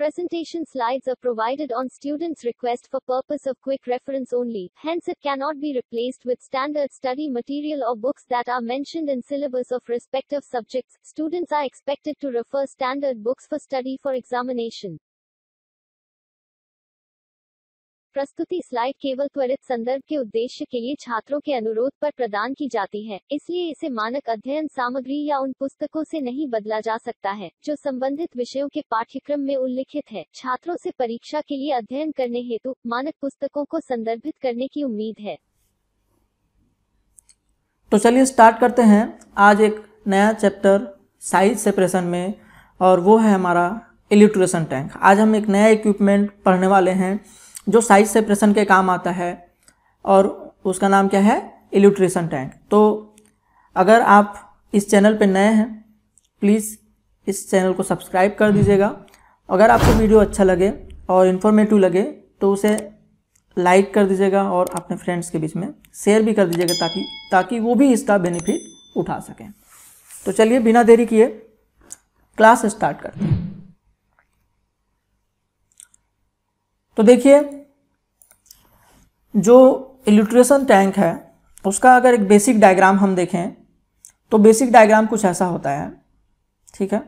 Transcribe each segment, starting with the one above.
Presentation slides are provided on students' request for purpose of quick reference only, hence it cannot be replaced with standard study material or books that are mentioned in syllabus of respective subjects. Students are expected to refer standard books for study for examination. प्रस्तुति slide केवल त्वरित संदर्भ के उद्देश्य के लिए छात्रों के अनुरोध पर प्रदान की जाती है इसलिए इसे मानक अध्ययन सामग्री या उन पुस्तकों से नहीं बदला जा सकता है जो संबंधित विषयों के पाठ्यक्रम में उल्लिखित है छात्रों से परीक्षा के लिए अध्ययन करने हेतु मानक पुस्तकों को संदर्भित करने की उम्मीद है तो चलिए स्टार्ट करते हैं आज एक नया चैप्टर साइज सेपरेशन में और वो है हमारा इलिट्रेशन टैंक आज हम एक नया इक्विपमेंट पढ़ने वाले हैं जो साइज सेपरेशन के काम आता है और उसका नाम क्या है इल्यूट्रेशन टैंक तो अगर आप इस चैनल पर नए हैं प्लीज़ इस चैनल को सब्सक्राइब कर दीजिएगा अगर आपको वीडियो अच्छा लगे और इन्फॉर्मेटिव लगे तो उसे लाइक कर दीजिएगा और अपने फ्रेंड्स के बीच में शेयर भी कर दीजिएगा ताकि ताकि वो भी इसका बेनिफिट उठा सकें तो चलिए बिना देरी किए क्लास स्टार्ट करते हैं तो देखिए जो इल्यूट्रेशन टैंक है उसका अगर एक बेसिक डायग्राम हम देखें तो बेसिक डायग्राम कुछ ऐसा होता है ठीक है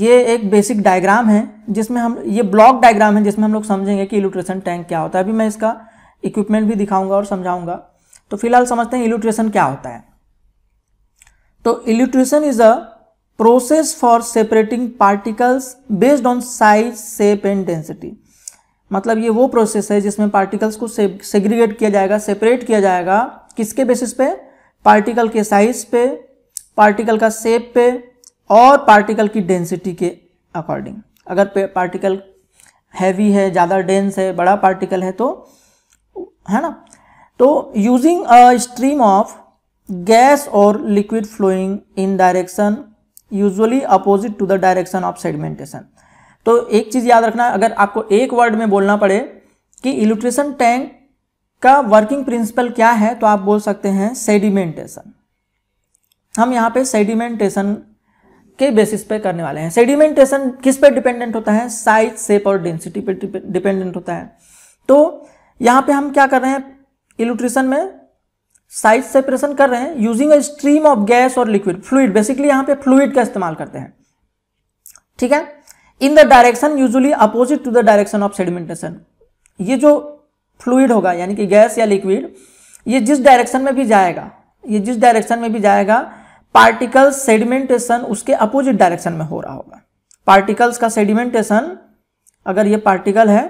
ये एक बेसिक डायग्राम है जिसमें हम ये ब्लॉक डायग्राम है जिसमें हम लोग समझेंगे कि इल्यूट्रेशन टैंक क्या होता है अभी मैं इसका इक्विपमेंट भी दिखाऊंगा और समझाऊंगा तो फिलहाल समझते हैं इल्यूट्रेशन क्या होता है तो elutriation is a process for separating particles based on size shape and density मतलब ये वो प्रोसेस है जिसमें पार्टिकल्स को सेग्रीगेट किया जाएगा सेपरेट किया जाएगा किसके बेसिस पे पार्टिकल के साइज पे पार्टिकल का सेप पे और पार्टिकल की डेंसिटी के अकॉर्डिंग अगर पार्टिकल हैवी है ज़्यादा डेंस है बड़ा पार्टिकल है तो है ना तो using a stream of gas और liquid flowing in direction usually opposite to the direction of sedimentation तो एक चीज याद रखना अगर आपको एक वर्ड में बोलना पड़े कि इल्यूट्रेशन टैंक का वर्किंग प्रिंसिपल क्या है तो आप बोल सकते हैं सेडिमेंटेशन हम यहाँ पे सेडिमेंटेशन के बेसिस पे करने वाले हैं सेडिमेंटेशन किस पे डिपेंडेंट होता है साइज शेप और डेंसिटी पे डिपेंडेंट होता है तो यहाँ पे हम क्या कर रहे हैं इलेक्ट्रिशन में साइज सेपरेशन कर रहे हैं using a stream of gas और लिक्विड फ्लूड बेसिकली यहां पे फ्लूड का इस्तेमाल करते हैं ठीक है in the direction usually opposite to the direction of sedimentation ये जो फ्लूड होगा यानी कि गैस या लिक्विड ये जिस डायरेक्शन में भी जाएगा ये जिस डायरेक्शन में भी जाएगा पार्टिकल सेडिमेंटेशन उसके अपोजिट डायरेक्शन में हो रहा होगा पार्टिकल्स का सेडिमेंटेशन अगर ये पार्टिकल है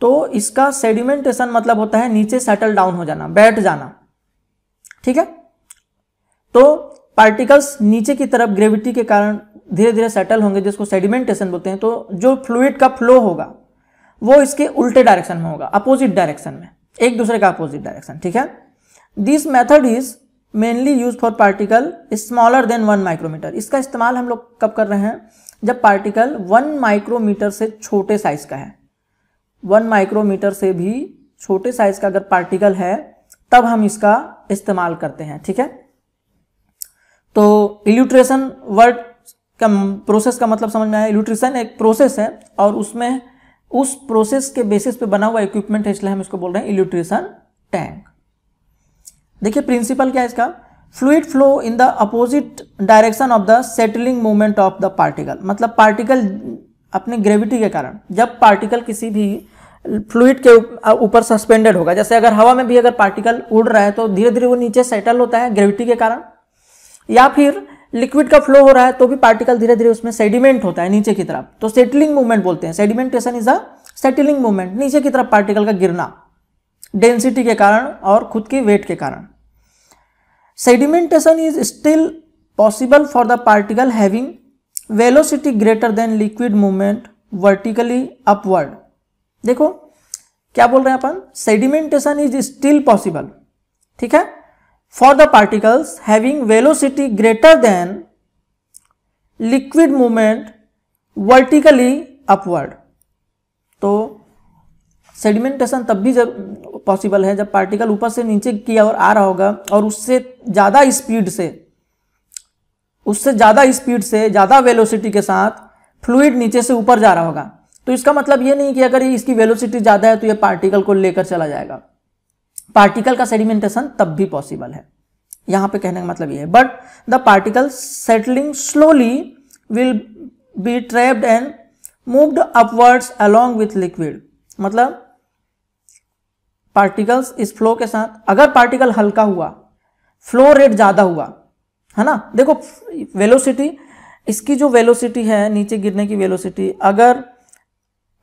तो इसका सेडिमेंटेशन मतलब होता है नीचे सेटल डाउन हो जाना बैठ जाना ठीक है तो पार्टिकल्स नीचे की तरफ ग्रेविटी के कारण धीरे धीरे सेटल होंगे जिसको सेडिमेंटेशन बोलते हैं तो जो फ्लूड का फ्लो होगा वो इसके उल्टे डायरेक्शन में होगा अपोजिट डायरेक्शन में एक दूसरे का अपोजिट डायरेक्शन ठीक है this method is mainly use for particle smaller than one micrometer इसका इस्तेमाल हम लोग कब कर रहे हैं जब पार्टिकल वन माइक्रोमीटर से छोटे साइज का है वन माइक्रोमीटर से भी छोटे साइज का अगर पार्टिकल है तब हम इसका इस्तेमाल करते हैं ठीक है तो इल्यूट्रेशन वर्ड का प्रोसेस का मतलब समझ में आया इल्यूट्रेशन एक प्रोसेस है और उसमें उस प्रोसेस के बेसिस पे बना हुआ इक्विपमेंट है इसलिए हम इसको बोल रहे हैं इल्यूट्रेशन टैंक देखिए प्रिंसिपल क्या है इसका fluid flow in the opposite direction of the settling movement of the particle मतलब पार्टिकल अपने ग्रेविटी के कारण जब पार्टिकल किसी भी फ्लूड के ऊपर सस्पेंडेड होगा जैसे अगर हवा में भी अगर पार्टिकल उड़ रहा है तो धीरे धीरे वो नीचे सेटल होता है ग्रेविटी के कारण या फिर लिक्विड का फ्लो हो रहा है तो भी पार्टिकल धीरे धीरे उसमें सेडिमेंट होता है नीचे की तरफ तो सेटलिंग मूवमेंट बोलते हैं sedimentation is a settling movement नीचे की तरफ पार्टिकल का गिरना डेंसिटी के कारण और खुद की वेट के कारण sedimentation is still possible for the particle having velocity greater than liquid movement vertically upward देखो क्या बोल रहे हैं अपन सेडिमेंटेशन इज स्टिल पॉसिबल ठीक है for the particles having velocity greater than liquid movement vertically upward तो सेडिमेंटेशन तब भी जब पॉसिबल है जब पार्टिकल ऊपर से नीचे की ओर आ रहा होगा और उससे ज़्यादा स्पीड से उससे ज़्यादा स्पीड से ज़्यादा वेलोसिटी के साथ फ्लूड नीचे से ऊपर जा रहा होगा तो इसका मतलब ये नहीं कि अगर इसकी वेलोसिटी ज़्यादा है तो ये पार्टिकल को लेकर चला जाएगा पार्टिकल का सेडिमेंटेशन तब भी पॉसिबल है यहाँ पे कहने का मतलब ये है but the particle settling slowly will be trapped and moved upwards along with liquid मतलब पार्टिकल्स इस फ्लो के साथ अगर पार्टिकल हल्का हुआ फ्लो रेट ज़्यादा हुआ है ना देखो वेलोसिटी इसकी जो वेलोसिटी है नीचे गिरने की वेलोसिटी अगर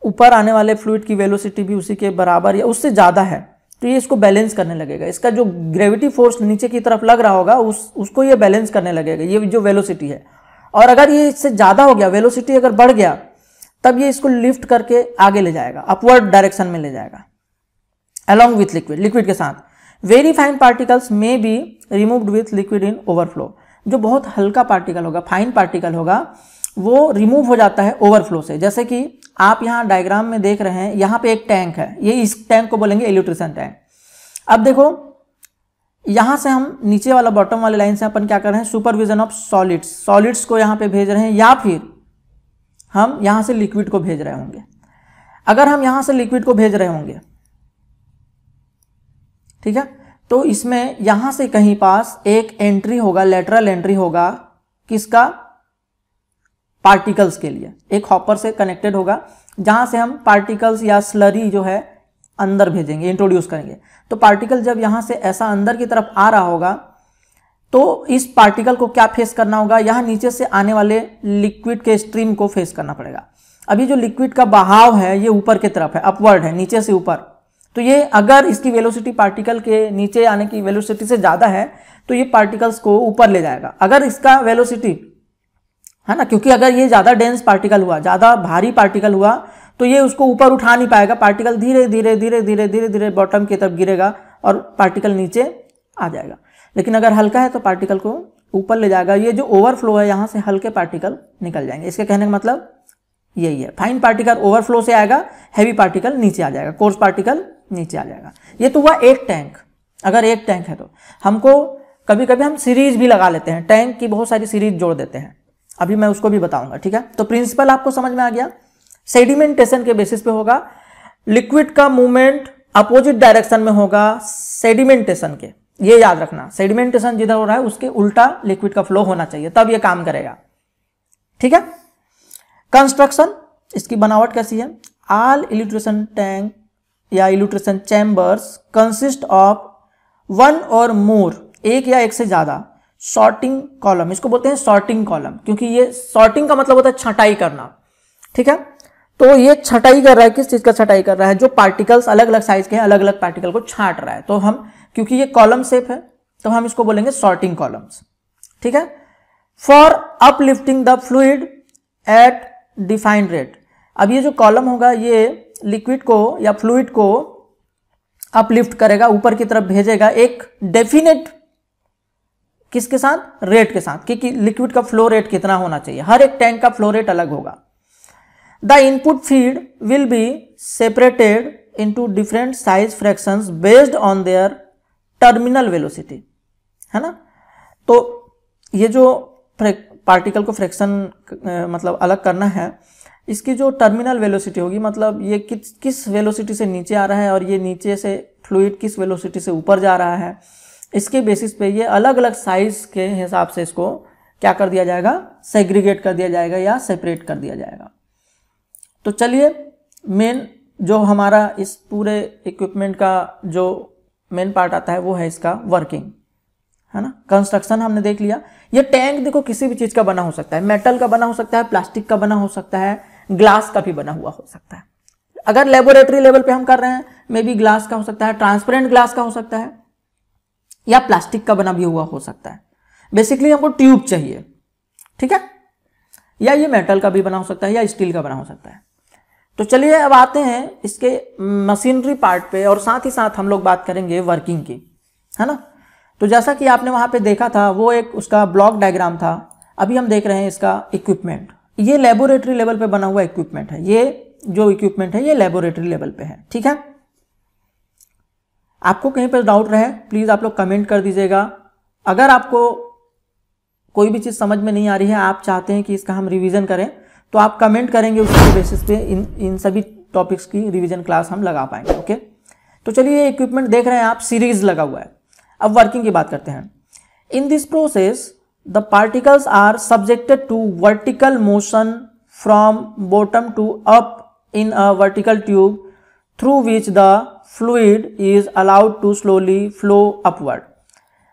ऊपर आने वाले फ्लूड की वेलोसिटी भी उसी के बराबर या उससे ज़्यादा है तो ये इसको बैलेंस करने लगेगा इसका जो ग्रेविटी फोर्स नीचे की तरफ लग रहा होगा उस उसको ये बैलेंस करने लगेगा ये जो वेलोसिटी है और अगर ये इससे ज़्यादा हो गया वेलोसिटी अगर बढ़ गया तब ये इसको लिफ्ट करके आगे ले जाएगा अपवर्ड डायरेक्शन में ले जाएगा अलॉन्ग विथ लिक्विड लिक्विड के साथ very fine particles may be removed with liquid in overflow जो बहुत हल्का पार्टिकल होगा फाइन पार्टिकल होगा वो रिमूव हो जाता है ओवरफ्लो से जैसे कि आप यहाँ डायग्राम में देख रहे हैं यहाँ पे एक टैंक है ये इस टैंक को बोलेंगे एल्यूट्रिशन टैंक अब देखो यहाँ से हम नीचे वाला बॉटम वाले लाइन से अपन क्या कर रहे हैं सुपरविजन ऑफ सॉलिड्स सॉलिड्स को यहाँ पे भेज रहे हैं या फिर हम यहाँ से लिक्विड को भेज रहे होंगे अगर हम यहाँ से लिक्विड को भेज रहे होंगे ठीक है तो इसमें यहाँ से कहीं पास एक एंट्री होगा लेटरल एंट्री होगा किसका पार्टिकल्स के लिए एक हॉपर से कनेक्टेड होगा जहां से हम पार्टिकल्स या स्लरी जो है अंदर भेजेंगे इंट्रोड्यूस करेंगे तो पार्टिकल जब यहां से ऐसा अंदर की तरफ आ रहा होगा तो इस पार्टिकल को क्या फेस करना होगा यहां नीचे से आने वाले लिक्विड के स्ट्रीम को फेस करना पड़ेगा अभी जो लिक्विड का बहाव है ये ऊपर की तरफ है अपवर्ड है नीचे से ऊपर तो ये अगर इसकी वेलोसिटी पार्टिकल के नीचे आने की वेलोसिटी से ज़्यादा है तो ये पार्टिकल्स को ऊपर ले जाएगा अगर इसका वेलोसिटी है ना क्योंकि अगर ये ज़्यादा डेंस पार्टिकल हुआ ज़्यादा भारी पार्टिकल हुआ तो ये उसको ऊपर उठा नहीं पाएगा पार्टिकल धीरे धीरे धीरे धीरे धीरे धीरे बॉटम की तरफ गिरेगा और पार्टिकल नीचे आ जाएगा लेकिन अगर हल्का है तो पार्टिकल को ऊपर ले जाएगा ये जो ओवरफ्लो है यहाँ से हल्के पार्टिकल निकल जाएंगे इसके कहने का मतलब यही है फाइन पार्टिकल ओवरफ्लो से आएगा हैवी पार्टिकल नीचे आ जाएगा कोर्स पार्टिकल नीचे आ जाएगा ये तो हुआ एक टैंक अगर एक टैंक है तो हमको कभी कभी हम सीरीज भी लगा लेते हैं टैंक की बहुत सारी सीरीज जोड़ देते हैं अभी मैं उसको भी बताऊंगा ठीक है तो प्रिंसिपल आपको समझ में आ गया सेडिमेंटेशन के बेसिस पे होगा लिक्विड का मूवमेंट अपोजिट डायरेक्शन में होगा सेडिमेंटेशन के ये याद रखना सेडिमेंटेशन जिधर हो रहा है उसके उल्टा लिक्विड का फ्लो होना चाहिए तब ये काम करेगा ठीक है कंस्ट्रक्शन इसकी बनावट कैसी है आल इलिट्रेशन टैंक या elutriation chambers consist of one or more एक या एक से ज़्यादा सॉर्टिंग कॉलम इसको बोलते हैं सॉर्टिंग कॉलम क्योंकि ये सॉर्टिंग का मतलब होता है छटाई करना ठीक है तो ये छटाई कर रहा है किस चीज़ का छटाई कर रहा है जो पार्टिकल्स अलग अलग साइज के हैं अलग अलग पार्टिकल को छांट रहा है तो हम क्योंकि ये कॉलम सेप है तो हम इसको बोलेंगे सॉर्टिंग कॉलम्स ठीक है for uplifting the fluid at defined rate अब ये जो कॉलम होगा ये लिक्विड को या फ्लूड को अपलिफ्ट करेगा ऊपर की तरफ भेजेगा एक डेफिनेट किसके साथ रेट के साथ क्योंकि लिक्विड का फ्लो रेट कितना होना चाहिए हर एक टैंक का फ्लो रेट अलग होगा the input feed will be separated into different size fractions based on their terminal velocity है ना तो ये जो पार्टिकल को फ्रैक्शन मतलब अलग करना है इसकी जो टर्मिनल वेलोसिटी होगी मतलब ये किस किस वेलोसिटी से नीचे आ रहा है और ये नीचे से फ्लूड किस वेलोसिटी से ऊपर जा रहा है इसके बेसिस पे ये अलग अलग साइज के हिसाब से इसको क्या कर दिया जाएगा सेग्रीगेट कर दिया जाएगा या सेपरेट कर दिया जाएगा तो चलिए मेन जो हमारा इस पूरे इक्विपमेंट का जो मेन पार्ट आता है वो है इसका वर्किंग है ना कंस्ट्रक्शन हमने देख लिया ये टैंक देखो किसी भी चीज़ का बना हो सकता है मेटल का बना हो सकता है प्लास्टिक का बना हो सकता है ग्लास का भी बना हुआ हो सकता है अगर लेबोरेटरी लेवल पे हम कर रहे हैं मे बी ग्लास का हो सकता है ट्रांसपेरेंट ग्लास का हो सकता है या प्लास्टिक का बना भी हुआ हो सकता है बेसिकली हमको ट्यूब चाहिए ठीक है या ये मेटल का भी बना हो सकता है या स्टील का बना हो सकता है तो चलिए अब आते हैं इसके मशीनरी पार्ट पे और साथ ही साथ हम लोग बात करेंगे वर्किंग की है ना तो जैसा कि आपने वहाँ पे देखा था वो एक उसका ब्लॉक डायग्राम था अभी हम देख रहे हैं इसका इक्विपमेंट ये लेबोरेटरी लेवल पे बना हुआ इक्विपमेंट है ये जो इक्विपमेंट है ये लेबोरेटरी लेवल पे है ठीक है आपको कहीं पर डाउट रहे प्लीज़ आप लोग कमेंट कर दीजिएगा अगर आपको कोई भी चीज़ समझ में नहीं आ रही है आप चाहते हैं कि इसका हम रिवीजन करें तो आप कमेंट करेंगे उसके बेसिस पे इन इन सभी टॉपिक्स की रिवीजन क्लास हम लगा पाएंगे ओके तो चलिए इक्विपमेंट देख रहे हैं आप सीरीज लगा हुआ है अब वर्किंग की बात करते हैं in this process the particles are subjected to vertical motion from bottom to up in a vertical tube through which the fluid is allowed to slowly flow upward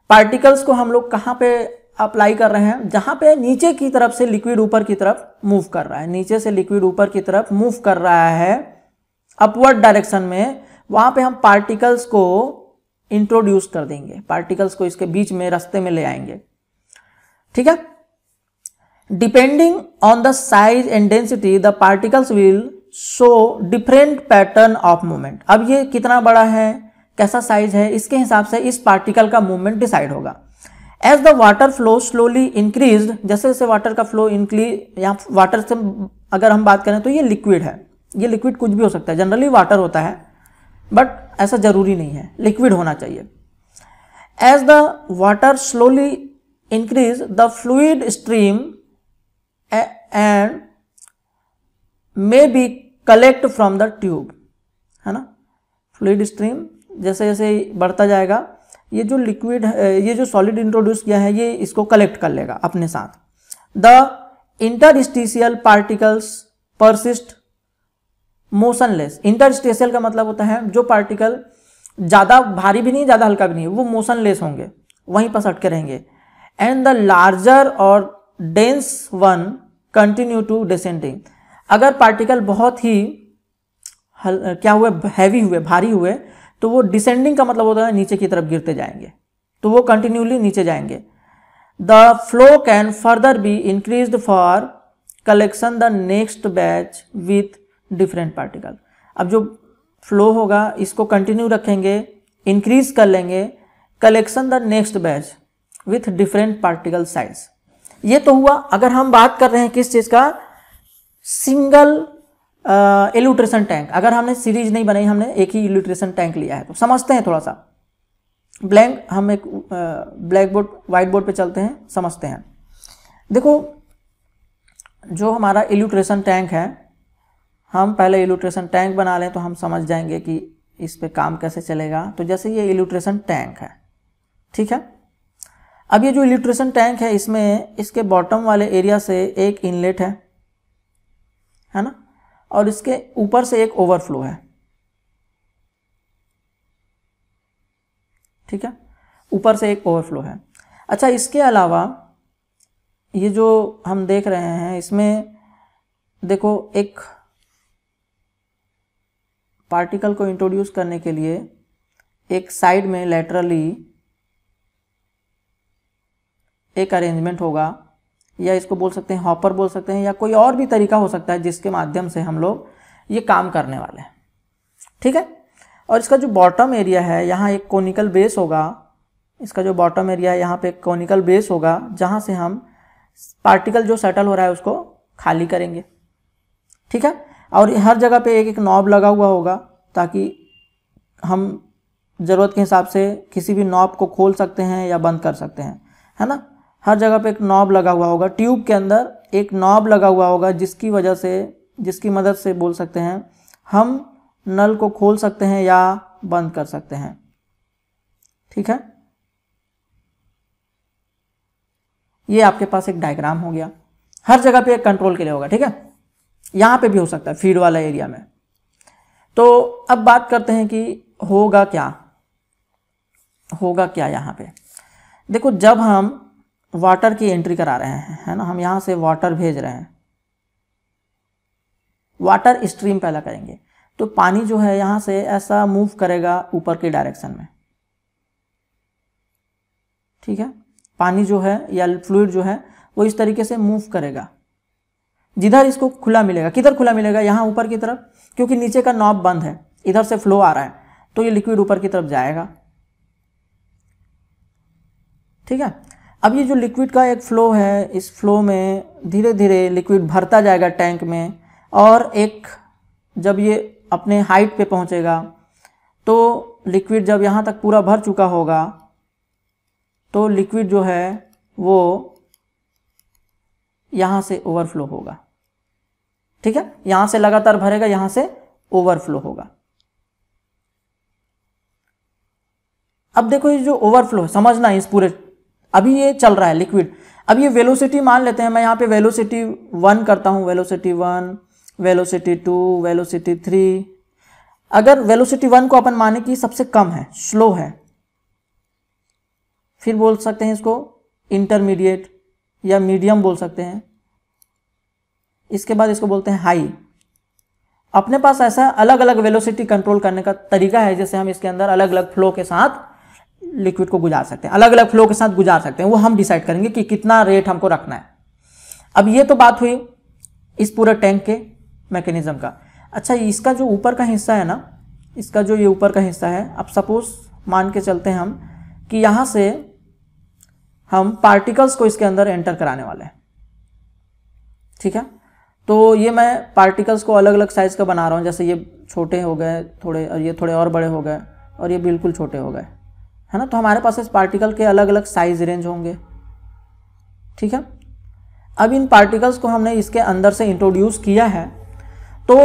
particles को हम लोग कहाँ पे अप्लाई कर रहे हैं जहाँ पे नीचे की तरफ से लिक्विड ऊपर की तरफ मूव कर रहा है नीचे से लिक्विड ऊपर की तरफ मूव कर रहा है अपवर्ड डायरेक्शन में वहाँ पे हम पार्टिकल्स को इंट्रोड्यूस कर देंगे पार्टिकल्स को इसके बीच में रास्ते में ले आएंगे ठीक है depending on the size and density the particles will show different pattern of movement अब ये कितना बड़ा है कैसा साइज है इसके हिसाब से इस पार्टिकल का मूवमेंट डिसाइड होगा as the water flow slowly increase जैसे जैसे वाटर का फ्लो इंक्रीज या वाटर से अगर हम बात करें तो ये लिक्विड है ये लिक्विड कुछ भी हो सकता है जनरली वाटर होता है बट ऐसा ज़रूरी नहीं है लिक्विड होना चाहिए as the water slowly increase the fluid stream and may be collect from the tube है ना फ्लूड स्ट्रीम जैसे जैसे बढ़ता जाएगा ये जो लिक्विड ये जो सॉलिड इंट्रोड्यूस किया है ये इसको कलेक्ट कर लेगा अपने साथ the interstitial particles persist motionless interstitial का मतलब होता है जो पार्टिकल ज़्यादा भारी भी नहीं ज़्यादा हल्का भी नहीं वो मोशनलेस होंगे वहीं पर सटके रहेंगे and the larger or dense one continue to descending अगर पार्टिकल बहुत ही हल, क्या हुए हैवी हुए भारी हुए तो वो डिसेंडिंग का मतलब होता है नीचे की तरफ गिरते जाएंगे तो वो कंटिन्यूली नीचे जाएंगे the flow can further be increase for collection the next batch with different particle अब जो फ्लो होगा इसको कंटिन्यू रखेंगे इंक्रीज कर लेंगे collection the next batch with different particle size ये तो हुआ अगर हम बात कर रहे हैं किस चीज़ का सिंगल एल्यूट्रेशन टैंक अगर हमने सीरीज नहीं बनाई हमने एक ही इल्यूट्रेशन टैंक लिया है तो समझते हैं थोड़ा सा ब्लैंक हम एक ब्लैक बोर्ड व्हाइट बोर्ड पे चलते हैं समझते हैं देखो जो हमारा एल्यूट्रेशन टैंक है हम पहले एल्यूट्रेशन टैंक बना लें तो हम समझ जाएंगे कि इस पर काम कैसे चलेगा तो जैसे ये इल्यूट्रेशन टैंक है ठीक है अब ये जो इल्यूट्रेशन टैंक है इसमें इसके बॉटम वाले एरिया से एक इनलेट है है ना और इसके ऊपर से एक ओवरफ्लो है ठीक है ऊपर से एक ओवरफ्लो है अच्छा इसके अलावा ये जो हम देख रहे हैं इसमें देखो एक पार्टिकल को इंट्रोड्यूस करने के लिए एक साइड में लेटरली एक अरेंजमेंट होगा या इसको बोल सकते हैं हॉपर बोल सकते हैं या कोई और भी तरीका हो सकता है जिसके माध्यम से हम लोग ये काम करने वाले हैं ठीक है और इसका जो बॉटम एरिया है यहाँ एक कॉनिकल बेस होगा इसका जो बॉटम एरिया है यहाँ पे एक कॉनिकल बेस होगा जहाँ से हम पार्टिकल जो सेटल हो रहा है उसको खाली करेंगे ठीक है और हर जगह पे एक एक नॉब लगा हुआ होगा ताकि हम ज़रूरत के हिसाब से किसी भी नॉब को खोल सकते हैं या बंद कर सकते हैं है ना हर जगह पे एक नॉब लगा हुआ होगा ट्यूब के अंदर एक नॉब लगा हुआ होगा जिसकी वजह से जिसकी मदद से बोल सकते हैं हम नल को खोल सकते हैं या बंद कर सकते हैं ठीक है ये आपके पास एक डायग्राम हो गया हर जगह पे कंट्रोल के लिए होगा ठीक है यहाँ पे भी हो सकता है फीड वाला एरिया में तो अब बात करते हैं कि होगा क्या होगा क्या यहाँ पे देखो जब हम वाटर की एंट्री करा रहे हैं है ना हम यहाँ से वाटर भेज रहे हैं वाटर स्ट्रीम पहला करेंगे तो पानी जो है यहाँ से ऐसा मूव करेगा ऊपर के डायरेक्शन में ठीक है पानी जो है या फ्लूड जो है वो इस तरीके से मूव करेगा जिधर इसको खुला मिलेगा किधर खुला मिलेगा यहाँ ऊपर की तरफ क्योंकि नीचे का नॉब बंद है इधर से फ्लो आ रहा है तो ये लिक्विड ऊपर की तरफ जाएगा ठीक है अब ये जो लिक्विड का एक फ़्लो है इस फ्लो में धीरे धीरे लिक्विड भरता जाएगा टैंक में और एक जब ये अपने हाइट पे पहुंचेगा तो लिक्विड जब यहाँ तक पूरा भर चुका होगा तो लिक्विड जो है वो यहाँ से ओवरफ्लो होगा ठीक है यहाँ से लगातार भरेगा यहाँ से ओवरफ्लो होगा अब देखो ये जो ओवरफ्लो है समझना है इस पूरे अभी ये चल रहा है लिक्विड अब ये वेलोसिटी मान लेते हैं मैं यहाँ पे वेलोसिटी वन करता हूँ velocity one velocity two velocity three अगर वेलोसिटी वन को अपन माने कि सबसे कम है स्लो है फिर बोल सकते हैं इसको इंटरमीडिएट या मीडियम बोल सकते हैं इसके बाद इसको बोलते हैं हाई अपने पास ऐसा अलग अलग वेलोसिटी कंट्रोल करने का तरीका है जैसे हम इसके अंदर अलग अलग फ्लो के साथ लिक्विड को गुजार सकते हैं अलग अलग फ्लो के साथ गुजार सकते हैं वो हम डिसाइड करेंगे कि कितना रेट हमको रखना है अब ये तो बात हुई इस पूरे टैंक के मैकेनिज्म का अच्छा इसका जो ऊपर का हिस्सा है ना इसका जो ये ऊपर का हिस्सा है अब सपोज मान के चलते हैं हम कि यहाँ से हम पार्टिकल्स को इसके अंदर एंटर कराने वाले हैं ठीक है तो ये मैं पार्टिकल्स को अलग अलग साइज़ का बना रहा हूँ जैसे ये छोटे हो गए थोड़े और ये थोड़े और बड़े हो गए और ये बिल्कुल छोटे हो गए है ना तो हमारे पास इस पार्टिकल के अलग अलग साइज रेंज होंगे ठीक है अब इन पार्टिकल्स को हमने इसके अंदर से इंट्रोड्यूस किया है तो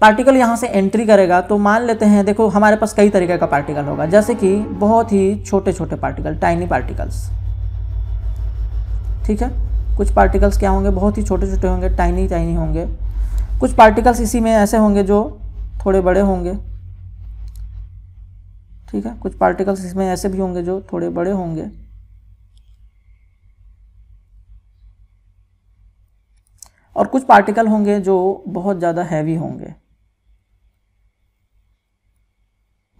पार्टिकल यहाँ से एंट्री करेगा तो मान लेते हैं देखो हमारे पास कई तरीके का पार्टिकल होगा जैसे कि बहुत ही छोटे छोटे पार्टिकल टाइनी पार्टिकल्स ठीक है कुछ पार्टिकल्स क्या होंगे बहुत ही छोटे छोटे होंगे टाइनी टाइनी होंगे कुछ पार्टिकल्स इसी में ऐसे होंगे जो थोड़े बड़े होंगे ठीक है कुछ पार्टिकल्स इसमें ऐसे भी होंगे जो थोड़े बड़े होंगे और कुछ पार्टिकल होंगे जो बहुत ज़्यादा हैवी होंगे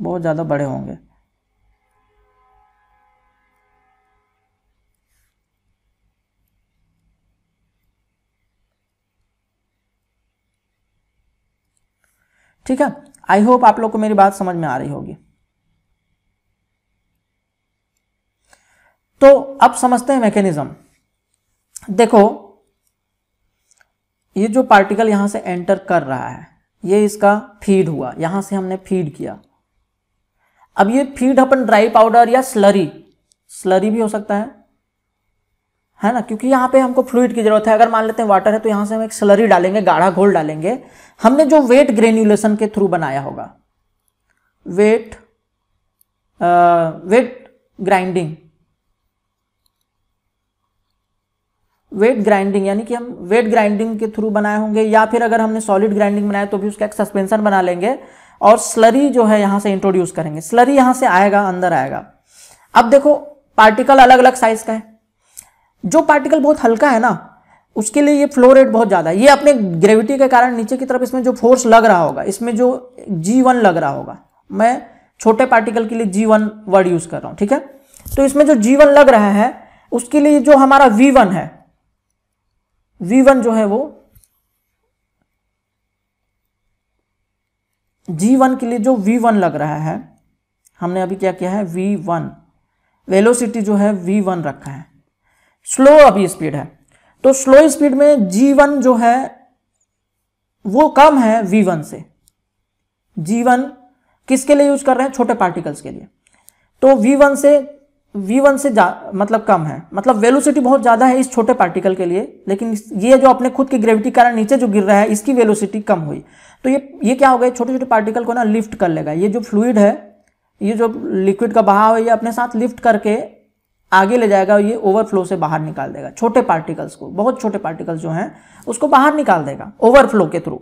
बहुत ज़्यादा बड़े होंगे ठीक है आई होप आप लोग को मेरी बात समझ में आ रही होगी तो अब समझते हैं मैकेनिज्म देखो ये जो पार्टिकल यहां से एंटर कर रहा है ये इसका फीड हुआ यहां से हमने फीड किया अब ये फीड अपन ड्राई पाउडर या स्लरी स्लरी भी हो सकता है है ना क्योंकि यहां पे हमको फ्लूड की जरूरत है अगर मान लेते हैं वाटर है तो यहां से हम एक स्लरी डालेंगे गाढ़ा घोल डालेंगे हमने जो वेट ग्रेन्यूलेशन के थ्रू बनाया होगा wet ah, wet grinding wet grinding यानी कि हम वेट ग्राइंडिंग के थ्रू बनाए होंगे या फिर अगर हमने सॉलिड ग्राइंडिंग बनाया तो भी उसका एक सस्पेंशन बना लेंगे और स्लरी जो है यहाँ से इंट्रोड्यूस करेंगे स्लरी यहाँ से आएगा अंदर आएगा अब देखो पार्टिकल अलग अलग साइज का है जो पार्टिकल बहुत हल्का है ना उसके लिए ये फ्लो रेट बहुत ज़्यादा है ये अपने ग्रेविटी के कारण नीचे की तरफ इसमें जो फोर्स लग रहा होगा इसमें जो जी वन लग रहा होगा मैं छोटे पार्टिकल के लिए जी वन वर्ड यूज़ कर रहा हूँ ठीक है तो इसमें जो जी वन लग रहा है उसके लिए जो हमारा वी वन है V1 जो है वो G1 के लिए जो V1 लग रहा है हमने अभी क्या किया है V1 वेलोसिटी जो है V1 रखा है स्लो अभी स्पीड है तो स्लो स्पीड में G1 जो है वो कम है V1 से G1 किसके लिए यूज कर रहे हैं छोटे पार्टिकल्स के लिए तो V1 से v1 से मतलब कम है मतलब वेलोसिटी बहुत ज़्यादा है इस छोटे पार्टिकल के लिए लेकिन ये जो अपने खुद की ग्रेविटी कारण नीचे जो गिर रहा है इसकी वेलोसिटी कम हुई तो ये ये क्या हो गया छोटे छोटे पार्टिकल को ना लिफ्ट कर लेगा ये जो फ्लूड है ये जो लिक्विड का बहाव है ये अपने साथ लिफ्ट करके आगे ले जाएगा ये ओवरफ्लो से बाहर निकाल देगा छोटे पार्टिकल्स को बहुत छोटे पार्टिकल्स जो हैं उसको बाहर निकाल देगा ओवरफ्लो के थ्रू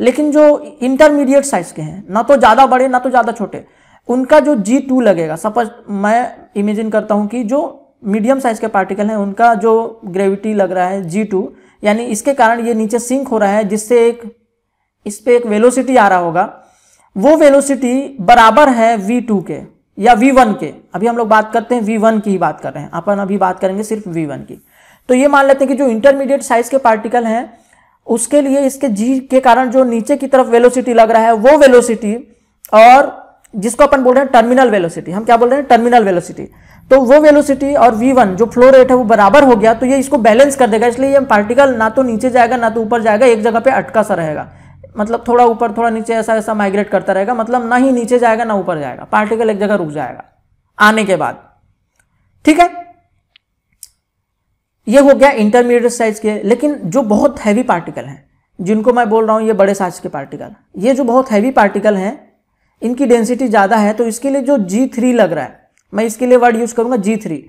लेकिन जो इंटरमीडिएट साइज के हैं ना तो ज़्यादा बड़े ना तो ज़्यादा छोटे उनका जो जी टू लगेगा सपोज मैं इमेजिन करता हूँ कि जो मीडियम साइज के पार्टिकल हैं उनका जो ग्रेविटी लग रहा है जी टू यानी इसके कारण ये नीचे सिंक हो रहा है जिससे एक इस पर एक वेलोसिटी आ रहा होगा वो वेलोसिटी बराबर है वी टू के या वी वन के अभी हम लोग बात करते हैं वी वन की ही बात कर रहे हैं अपन अभी बात करेंगे सिर्फ वी वन की तो ये मान लेते हैं कि जो इंटरमीडिएट साइज के पार्टिकल हैं उसके लिए इसके जी के कारण जो नीचे की तरफ वेलोसिटी लग रहा है वो वेलोसिटी और जिसको अपन बोल रहे हैं टर्मिनल वेलोसिटी हम क्या बोल रहे हैं टर्मिनल वेलोसिटी तो वो वेलोसिटी और वी वन जो फ्लो रेट है वो बराबर हो गया तो ये इसको बैलेंस कर देगा इसलिए ये पार्टिकल ना तो नीचे जाएगा ना तो ऊपर जाएगा एक जगह पे अटका सा रहेगा मतलब थोड़ा ऊपर थोड़ा नीचे ऐसा ऐसा माइग्रेट करता रहेगा मतलब ना ही नीचे जाएगा ना ऊपर जाएगा पार्टिकल एक जगह रुक जाएगा आने के बाद ठीक है ये हो गया इंटरमीडिएट साइज के लेकिन जो बहुत हैवी पार्टिकल हैं जिनको मैं बोल रहा हूँ ये बड़े साइज के पार्टिकल ये जो बहुत हैवी पार्टिकल हैं इनकी डेंसिटी ज़्यादा है तो इसके लिए जो जी थ्री लग रहा है मैं इसके लिए वर्ड यूज़ करूँगा जी थ्री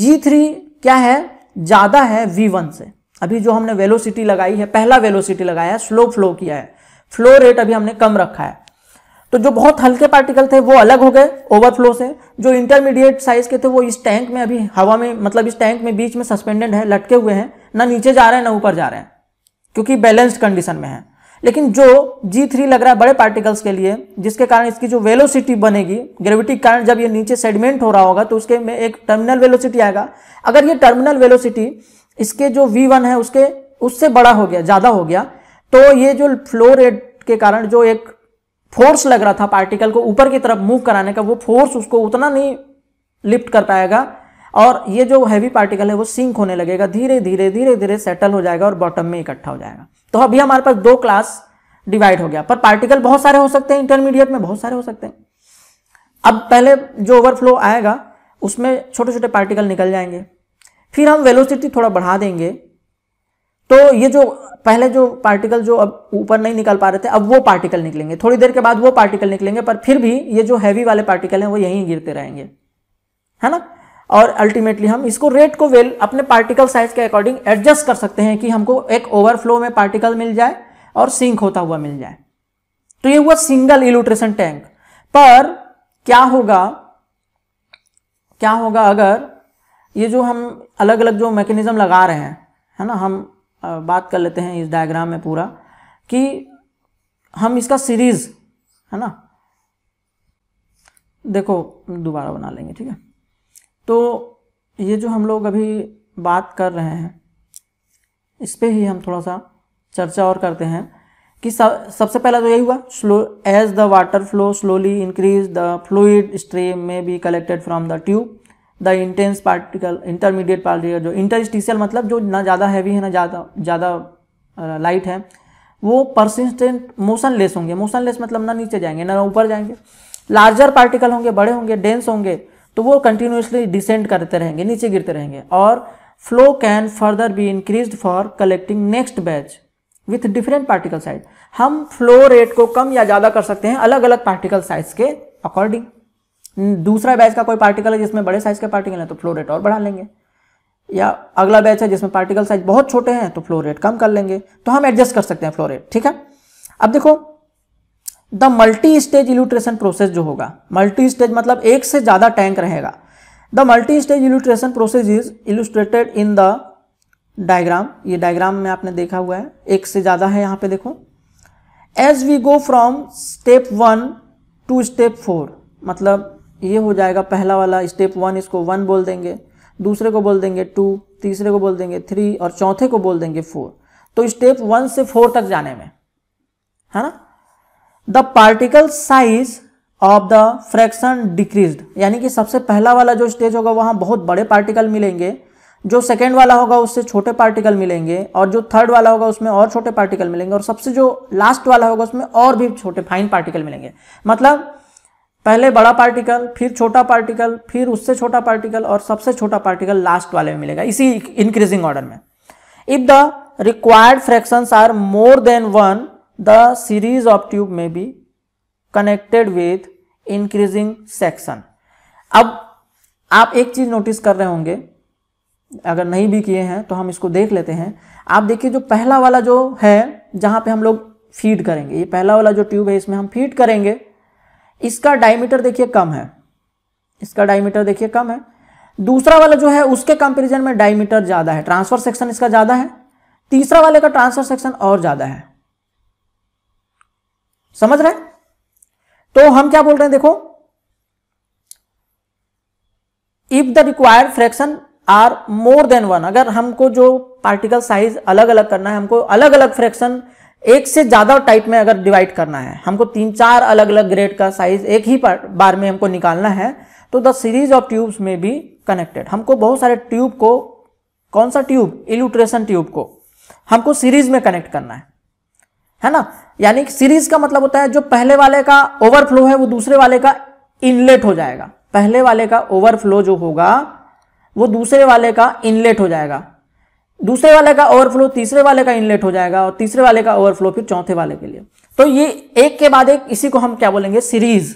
जी थ्री क्या है ज़्यादा है वी वन से अभी जो हमने वेलोसिटी लगाई है पहला वेलोसिटी लगाया है स्लो फ्लो किया है फ्लो रेट अभी हमने कम रखा है तो जो बहुत हल्के पार्टिकल थे वो अलग हो गए ओवरफ्लो से जो इंटरमीडिएट साइज के थे वो इस टैंक में अभी हवा में मतलब इस टैंक में बीच में सस्पेंडेड है लटके हुए हैं ना नीचे जा रहे हैं ना ऊपर जा रहे हैं क्योंकि बैलेंस्ड कंडीशन में है लेकिन जो G3 लग रहा है बड़े पार्टिकल्स के लिए जिसके कारण इसकी जो वेलोसिटी बनेगी ग्रेविटी के कारण जब ये नीचे सेडमेंट हो रहा होगा तो उसके में एक टर्मिनल वेलोसिटी आएगा अगर ये टर्मिनल वेलोसिटी इसके जो V1 है उसके उससे बड़ा हो गया ज़्यादा हो गया तो ये जो फ्लो रेट के कारण जो एक फोर्स लग रहा था पार्टिकल को ऊपर की तरफ मूव कराने का वो फोर्स उसको उतना नहीं लिफ्ट कर पाएगा और ये जो हैवी पार्टिकल है वो सिंक होने लगेगा धीरे धीरे धीरे धीरे सेटल हो जाएगा और बॉटम में इकट्ठा हो जाएगा तो अभी हमारे पास दो क्लास डिवाइड हो गया पर पार्टिकल बहुत सारे हो सकते हैं इंटरमीडिएट में बहुत सारे हो सकते हैं अब पहले जो ओवरफ्लो आएगा उसमें छोटे छोटे पार्टिकल निकल जाएंगे फिर हम वेलोसिटी थोड़ा बढ़ा देंगे तो ये जो पहले जो पार्टिकल जो अब ऊपर नहीं निकल पा रहे थे अब वो पार्टिकल निकलेंगे थोड़ी देर के बाद वो पार्टिकल निकलेंगे पर फिर भी ये जो हैवी वाले पार्टिकल हैं वो यहीं गिरते रहेंगे है ना और अल्टीमेटली हम इसको रेट को वेल अपने पार्टिकल साइज के अकॉर्डिंग एडजस्ट कर सकते हैं कि हमको एक ओवरफ्लो में पार्टिकल मिल जाए और सिंक होता हुआ मिल जाए तो ये हुआ सिंगल इलूट्रेशन टैंक पर क्या होगा क्या होगा अगर ये जो हम अलग अलग जो मैकेनिज्म लगा रहे हैं है ना हम बात कर लेते हैं इस डायग्राम में पूरा कि हम इसका सीरीज है ना देखो दोबारा बना लेंगे ठीक है तो ये जो हम लोग अभी बात कर रहे हैं इस पर ही हम थोड़ा सा चर्चा और करते हैं कि सब सबसे पहला तो यही हुआ slow as the water flow slowly increase the fluid stream may be collected from the tube the intense particle intermediate particle जो इंटरस्टिशियल मतलब जो ना ज़्यादा हैवी है ना ज़्यादा ज़्यादा लाइट है वो परसिस्टेंट मोशनलेस होंगे मोशनलेस मतलब ना नीचे जाएंगे ना ऊपर जाएंगे लार्जर पार्टिकल होंगे बड़े होंगे डेंस होंगे तो वो कंटिन्यूसली डिसेंड करते रहेंगे नीचे गिरते रहेंगे और flow can further be increase for collecting next batch with different particle size हम फ्लो रेट को कम या ज़्यादा कर सकते हैं अलग अलग पार्टिकल साइज के अकॉर्डिंग दूसरा बैच का कोई पार्टिकल है जिसमें बड़े साइज के पार्टिकल हैं तो फ्लो रेट और बढ़ा लेंगे या अगला बैच है जिसमें पार्टिकल साइज बहुत छोटे हैं तो फ्लो रेट कम कर लेंगे तो हम एडजस्ट कर सकते हैं फ्लो रेट ठीक है अब देखो the multi stage elutriation process जो होगा मल्टी स्टेज मतलब एक से ज़्यादा टैंक रहेगा the multi stage elutriation process is illustrated in the diagram ये डायग्राम में आपने देखा हुआ है एक से ज़्यादा है यहाँ पे देखो as we go from step one to step four मतलब ये हो जाएगा पहला वाला स्टेप वन इसको वन बोल देंगे दूसरे को बोल देंगे टू तीसरे को बोल देंगे थ्री और चौथे को बोल देंगे फोर तो स्टेप वन से फोर तक जाने में है ना the particle size of the fraction decrease यानी कि सबसे पहला वाला जो स्टेज होगा वहाँ बहुत बड़े पार्टिकल मिलेंगे जो सेकेंड वाला होगा उससे छोटे पार्टिकल मिलेंगे और जो थर्ड वाला होगा उसमें और छोटे पार्टिकल मिलेंगे और सबसे जो लास्ट वाला होगा उसमें और भी छोटे फाइन पार्टिकल मिलेंगे मतलब पहले बड़ा पार्टिकल फिर छोटा पार्टिकल फिर उससे छोटा पार्टिकल और सबसे छोटा पार्टिकल लास्ट वाले में मिलेगा इसी इंक्रीजिंग ऑर्डर में if the required fractions are more than one the series of tube may be connected with increasing section अब आप एक चीज नोटिस कर रहे होंगे अगर नहीं भी किए हैं तो हम इसको देख लेते हैं आप देखिए जो पहला वाला जो है जहां पे हम लोग फीड करेंगे ये पहला वाला जो ट्यूब है इसमें हम फीड करेंगे इसका डायमीटर देखिए कम है इसका डायमीटर देखिए कम है दूसरा वाला जो है उसके कंपेरिजन में डायमीटर ज़्यादा है ट्रांसफर सेक्शन इसका ज़्यादा है तीसरा वाले का ट्रांसफर सेक्शन और ज़्यादा है समझ रहे हैं तो हम क्या बोल रहे हैं देखो if the required fraction are more than one अगर हमको जो पार्टिकल साइज अलग अलग करना है हमको अलग अलग फ्रैक्शन एक से ज्यादा टाइप में अगर डिवाइड करना है हमको तीन चार अलग अलग ग्रेड का साइज एक ही बार में हमको निकालना है तो द सीरीज ऑफ ट्यूब्स में भी कनेक्टेड हमको बहुत सारे ट्यूब को कौन सा ट्यूब इल्यूट्रेशन ट्यूब को हमको सीरीज में कनेक्ट करना है है ना यानी सीरीज का मतलब होता है जो पहले वाले का ओवरफ्लो है वो दूसरे वाले का इनलेट हो जाएगा पहले वाले का ओवरफ्लो जो होगा वो दूसरे वाले का इनलेट हो जाएगा दूसरे वाले का ओवरफ्लो तीसरे वाले का इनलेट हो जाएगा और तीसरे वाले का ओवरफ्लो फिर चौथे वाले के लिए तो ये एक के बाद एक इसी को हम क्या बोलेंगे सीरीज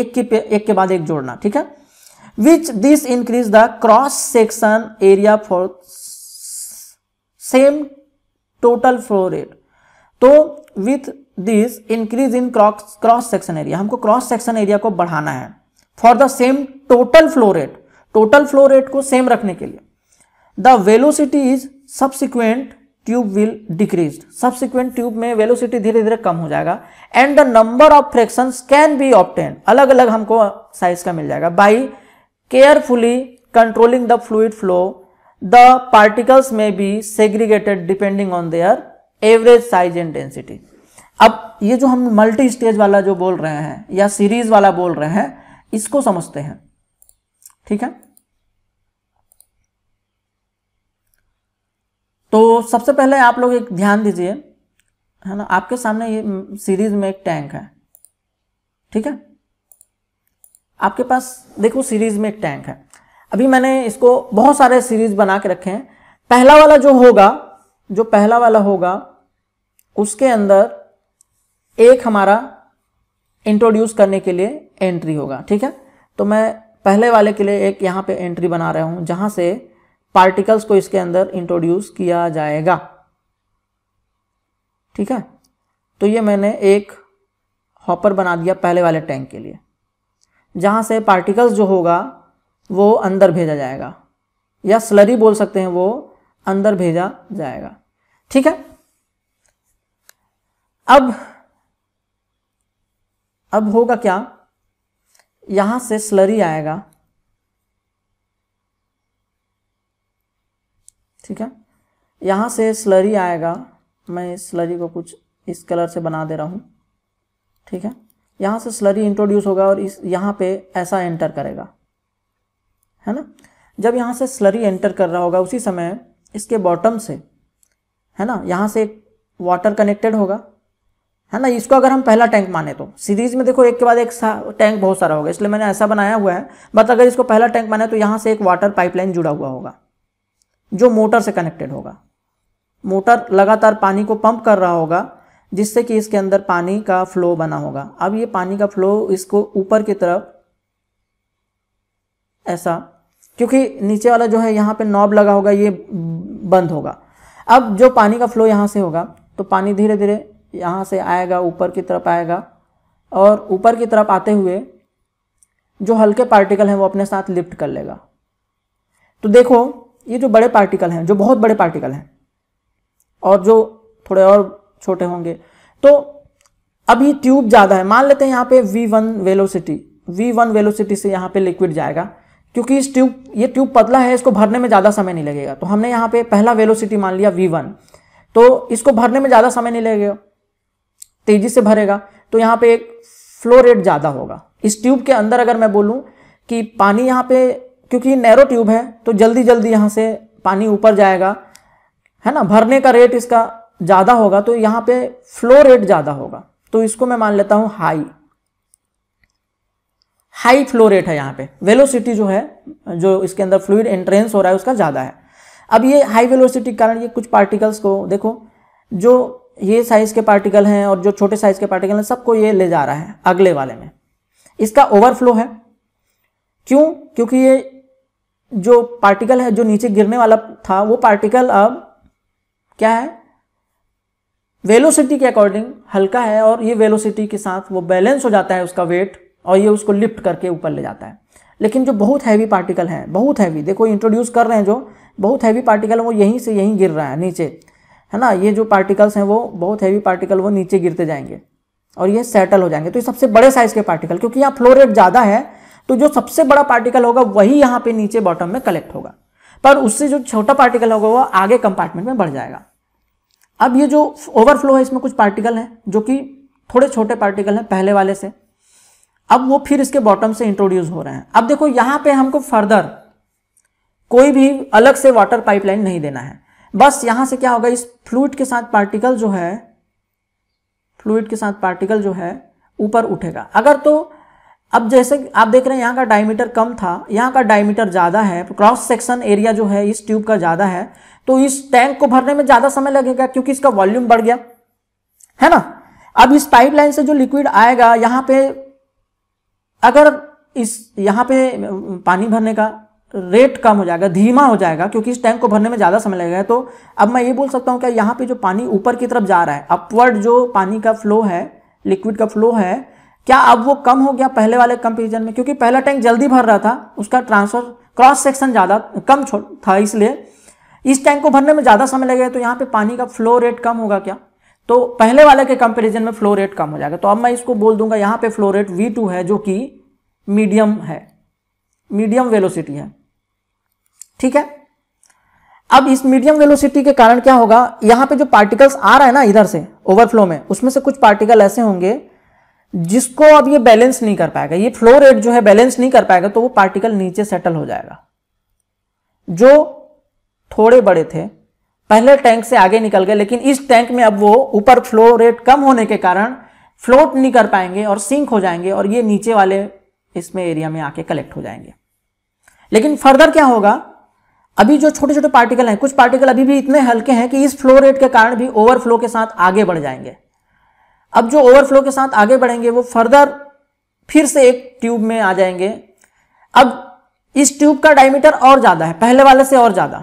एक के एक के बाद एक जोड़ना ठीक है which this increase the cross section area for same total flow rate तो with this increase in cross cross section area हमको क्रॉस सेक्शन एरिया को बढ़ाना है for the same total flow rate total flow rate को same रखने के लिए the velocity is subsequent tube will decrease subsequent tube में वेलोसिटी धीरे धीरे कम हो जाएगा and the number of fraction can be obtain अलग अलग हमको साइज का मिल जाएगा by carefully controlling the fluid flow the particles may be segregated depending on their average size and density अब ये जो हम मल्टी स्टेज वाला जो बोल रहे हैं या सीरीज वाला बोल रहे हैं इसको समझते हैं ठीक है तो सबसे पहले आप लोग एक ध्यान दीजिए है ना आपके सामने ये सीरीज में एक टैंक है ठीक है आपके पास देखो सीरीज में एक टैंक है अभी मैंने इसको बहुत सारे सीरीज बना के रखे हैं पहला वाला जो होगा जो पहला वाला होगा उसके अंदर एक हमारा इंट्रोड्यूस करने के लिए एंट्री होगा ठीक है तो मैं पहले वाले के लिए एक यहाँ पे एंट्री बना रहा हूँ जहाँ से पार्टिकल्स को इसके अंदर इंट्रोड्यूस किया जाएगा ठीक है तो ये मैंने एक हॉपर बना दिया पहले वाले टैंक के लिए जहाँ से पार्टिकल्स जो होगा वो अंदर भेजा जाएगा या स्लरी बोल सकते हैं वो अंदर भेजा जाएगा ठीक है अब अब होगा क्या यहां से स्लरी आएगा ठीक है यहां से स्लरी आएगा मैं स्लरी को कुछ इस कलर से बना दे रहा हूं ठीक है यहां से स्लरी इंट्रोड्यूस होगा और इस यहां पे ऐसा एंटर करेगा है ना जब यहां से स्लरी एंटर कर रहा होगा उसी समय इसके बॉटम से है ना यहां से वाटर कनेक्टेड होगा है ना इसको अगर हम पहला टैंक माने तो सीरीज में देखो एक के बाद एक टैंक बहुत सारा होगा इसलिए मैंने ऐसा बनाया हुआ है बट अगर इसको पहला टैंक माने तो यहाँ से एक वाटर पाइपलाइन जुड़ा हुआ होगा जो मोटर से कनेक्टेड होगा मोटर लगातार पानी को पंप कर रहा होगा जिससे कि इसके अंदर पानी का फ्लो बना होगा अब ये पानी का फ्लो इसको ऊपर की तरफ ऐसा क्योंकि नीचे वाला जो है यहाँ पे नॉब लगा होगा ये बंद होगा अब जो पानी का फ्लो यहाँ से होगा तो पानी धीरे धीरे यहाँ से आएगा ऊपर की तरफ आएगा और ऊपर की तरफ आते हुए जो हल्के पार्टिकल हैं वो अपने साथ लिफ्ट कर लेगा तो देखो ये जो बड़े पार्टिकल हैं जो बहुत बड़े पार्टिकल हैं और जो थोड़े और छोटे होंगे तो अभी ट्यूब ज़्यादा है मान लेते हैं यहाँ पे v1 velocity we one velocity से यहाँ पे लिक्विड जाएगा क्योंकि इस ट्यूब ये ट्यूब पतला है इसको भरने में ज़्यादा समय नहीं लगेगा तो हमने यहाँ पे पहला वेलोसिटी मान लिया v1 तो इसको भरने में ज़्यादा समय नहीं लगेगा तेज़ी से भरेगा तो यहाँ पे एक फ्लो रेट ज़्यादा होगा इस ट्यूब के अंदर अगर मैं बोलूँ कि पानी यहाँ पे क्योंकि नैरो ट्यूब है तो जल्दी जल्दी यहाँ से पानी ऊपर जाएगा है ना भरने का रेट इसका ज़्यादा होगा तो यहाँ पे फ्लो रेट ज़्यादा होगा तो इसको मैं मान लेता हूँ हाई हाई फ्लो रेट है यहाँ पे वेलोसिटी जो है जो इसके अंदर फ्लूड एंट्रेंस हो रहा है उसका ज़्यादा है अब ये हाई वेलोसिटी के कारण ये कुछ पार्टिकल्स को देखो जो ये साइज़ के पार्टिकल हैं और जो छोटे साइज़ के पार्टिकल हैं सबको ये ले जा रहा है अगले वाले में इसका ओवरफ्लो है क्यों क्योंकि ये जो पार्टिकल है जो नीचे गिरने वाला था वो पार्टिकल अब क्या है वेलोसिटी के अकॉर्डिंग हल्का है और ये वेलोसिटी के साथ वो बैलेंस हो जाता है उसका वेट और ये उसको लिफ्ट करके ऊपर ले जाता है लेकिन जो बहुत हैवी पार्टिकल है बहुत हैवी देखो इंट्रोड्यूस कर रहे हैं जो बहुत हैवी पार्टिकल है वो यहीं से यहीं गिर रहा है नीचे है ना ये जो पार्टिकल्स हैं वो बहुत हैवी पार्टिकल वो नीचे गिरते जाएंगे और ये सेटल हो जाएंगे तो ये सबसे बड़े साइज के पार्टिकल क्योंकि यहाँ फ्लो रेट ज़्यादा है तो जो सबसे बड़ा पार्टिकल होगा वही यहाँ पे नीचे बॉटम में कलेक्ट होगा पर उससे जो छोटा पार्टिकल होगा वो आगे कंपार्टमेंट में बढ़ जाएगा अब ये जो ओवरफ्लो है इसमें कुछ पार्टिकल हैं जो कि थोड़े छोटे पार्टिकल हैं पहले वाले से अब वो फिर इसके बॉटम से इंट्रोड्यूस हो रहे हैं अब देखो यहाँ पे हमको फर्दर कोई भी अलग से वाटर पाइपलाइन नहीं देना है बस यहां से क्या होगा इस फ्लूड के साथ पार्टिकल जो है फ्लूड के साथ पार्टिकल जो है ऊपर उठेगा अगर तो अब जैसे आप देख रहे हैं यहाँ का डायमीटर कम था यहाँ का डायमीटर ज़्यादा है क्रॉस सेक्शन एरिया जो है इस ट्यूब का ज़्यादा है तो इस टैंक को भरने में ज़्यादा समय लगेगा क्योंकि इसका वॉल्यूम बढ़ गया है ना अब इस पाइपलाइन से जो लिक्विड आएगा यहाँ पे अगर इस यहाँ पे पानी भरने का रेट कम हो जाएगा धीमा हो जाएगा क्योंकि इस टैंक को भरने में ज़्यादा समय लगेगा तो अब मैं ये बोल सकता हूँ कि यहाँ पे जो पानी ऊपर की तरफ जा रहा है अपवर्ड जो पानी का फ्लो है लिक्विड का फ्लो है क्या अब वो कम हो गया पहले वाले कंपेरिजन में क्योंकि पहला टैंक जल्दी भर रहा था उसका ट्रांसफर क्रॉस सेक्शन ज़्यादा कम था इसलिए इस टैंक को भरने में ज़्यादा समय लगेगा तो यहाँ पर पानी का फ्लो रेट कम होगा क्या तो पहले वाले के कंपेरिजन में फ्लो रेट कम हो जाएगा तो अब मैं इसको बोल दूंगा यहाँ पे फ्लो रेट वी है जो कि मीडियम है मीडियम वेलोसिटी है ठीक है अब इस मीडियम वेलोसिटी के कारण क्या होगा यहां पे जो पार्टिकल्स आ रहा है ना इधर से ओवरफ्लो में उसमें से कुछ पार्टिकल ऐसे होंगे जिसको अब ये बैलेंस नहीं कर पाएगा ये फ्लो रेट जो है बैलेंस नहीं कर पाएगा तो वो पार्टिकल नीचे सेटल हो जाएगा जो थोड़े बड़े थे पहले टैंक से आगे निकल गए लेकिन इस टैंक में अब वो ऊपर फ्लो रेट कम होने के कारण फ्लोट नहीं कर पाएंगे और सिंक हो जाएंगे और ये नीचे वाले इसमें एरिया में आके कलेक्ट हो जाएंगे लेकिन फर्दर क्या होगा अभी जो छोटे छोटे पार्टिकल हैं कुछ पार्टिकल अभी भी इतने हल्के हैं कि इस फ्लो रेट के कारण भी ओवरफ्लो के साथ आगे बढ़ जाएंगे अब जो ओवरफ्लो के साथ आगे बढ़ेंगे वो फर्दर फिर से एक ट्यूब में आ जाएंगे अब इस ट्यूब का डायमीटर और ज़्यादा है पहले वाले से और ज़्यादा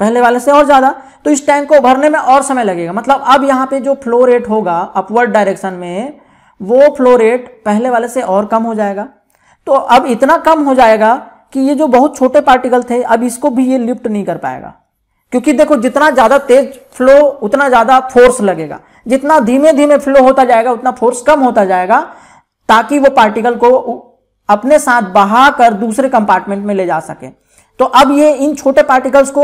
पहले वाले से और ज़्यादा तो इस टैंक को भरने में और समय लगेगा मतलब अब यहां पे जो फ्लो रेट होगा अपवर्ड डायरेक्शन में वो फ्लो रेट पहले वाले से और कम हो जाएगा तो अब इतना कम हो जाएगा कि ये जो बहुत छोटे पार्टिकल थे अब इसको भी ये लिफ्ट नहीं कर पाएगा क्योंकि देखो जितना ज़्यादा तेज फ्लो उतना ज़्यादा फोर्स लगेगा जितना धीमे धीमे फ्लो होता जाएगा उतना फोर्स कम होता जाएगा ताकि वो पार्टिकल को अपने साथ बहा कर दूसरे कंपार्टमेंट में ले जा सके तो अब ये इन छोटे पार्टिकल्स को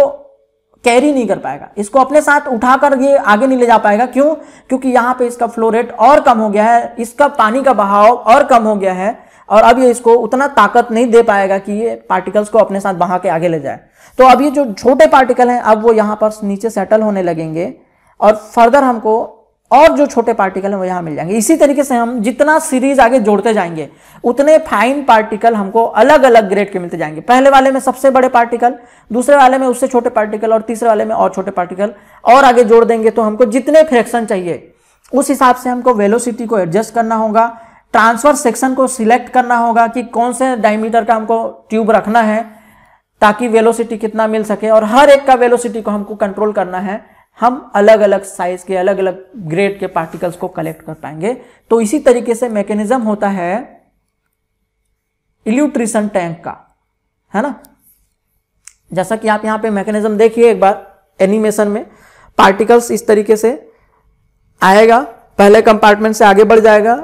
कैरी नहीं कर पाएगा इसको अपने साथ उठाकर ये आगे नहीं ले जा पाएगा क्यों क्योंकि यहाँ पे इसका फ्लो रेट और कम हो गया है इसका पानी का बहाव और कम हो गया है और अब ये इसको उतना ताकत नहीं दे पाएगा कि ये पार्टिकल्स को अपने साथ बहा के आगे ले जाए तो अब ये जो छोटे पार्टिकल हैं अब वो यहाँ पर नीचे सेटल होने लगेंगे और फर्दर हमको और जो छोटे पार्टिकल हैं वो यहाँ मिल जाएंगे इसी तरीके से हम जितना सीरीज आगे जोड़ते जाएंगे उतने फाइन पार्टिकल हमको अलग अलग ग्रेड के मिलते जाएंगे पहले वाले में सबसे बड़े पार्टिकल दूसरे वाले में उससे छोटे पार्टिकल और तीसरे वाले में और छोटे पार्टिकल और आगे जोड़ देंगे तो हमको जितने फ्रैक्शन चाहिए उस हिसाब से हमको वेलोसिटी को एडजस्ट करना होगा ट्रांसफर सेक्शन को सिलेक्ट करना होगा कि कौन से डायमीटर का हमको ट्यूब रखना है ताकि वेलोसिटी कितना मिल सके और हर एक का वेलोसिटी को हमको कंट्रोल करना है हम अलग अलग साइज के अलग अलग ग्रेड के पार्टिकल्स को कलेक्ट कर पाएंगे तो इसी तरीके से मैकेनिज्म होता है इल्यूट्रिशन टैंक का है ना जैसा कि आप यहां पे मैकेनिज्म देखिए एक बार एनिमेशन में पार्टिकल्स इस तरीके से आएगा पहले कंपार्टमेंट से आगे बढ़ जाएगा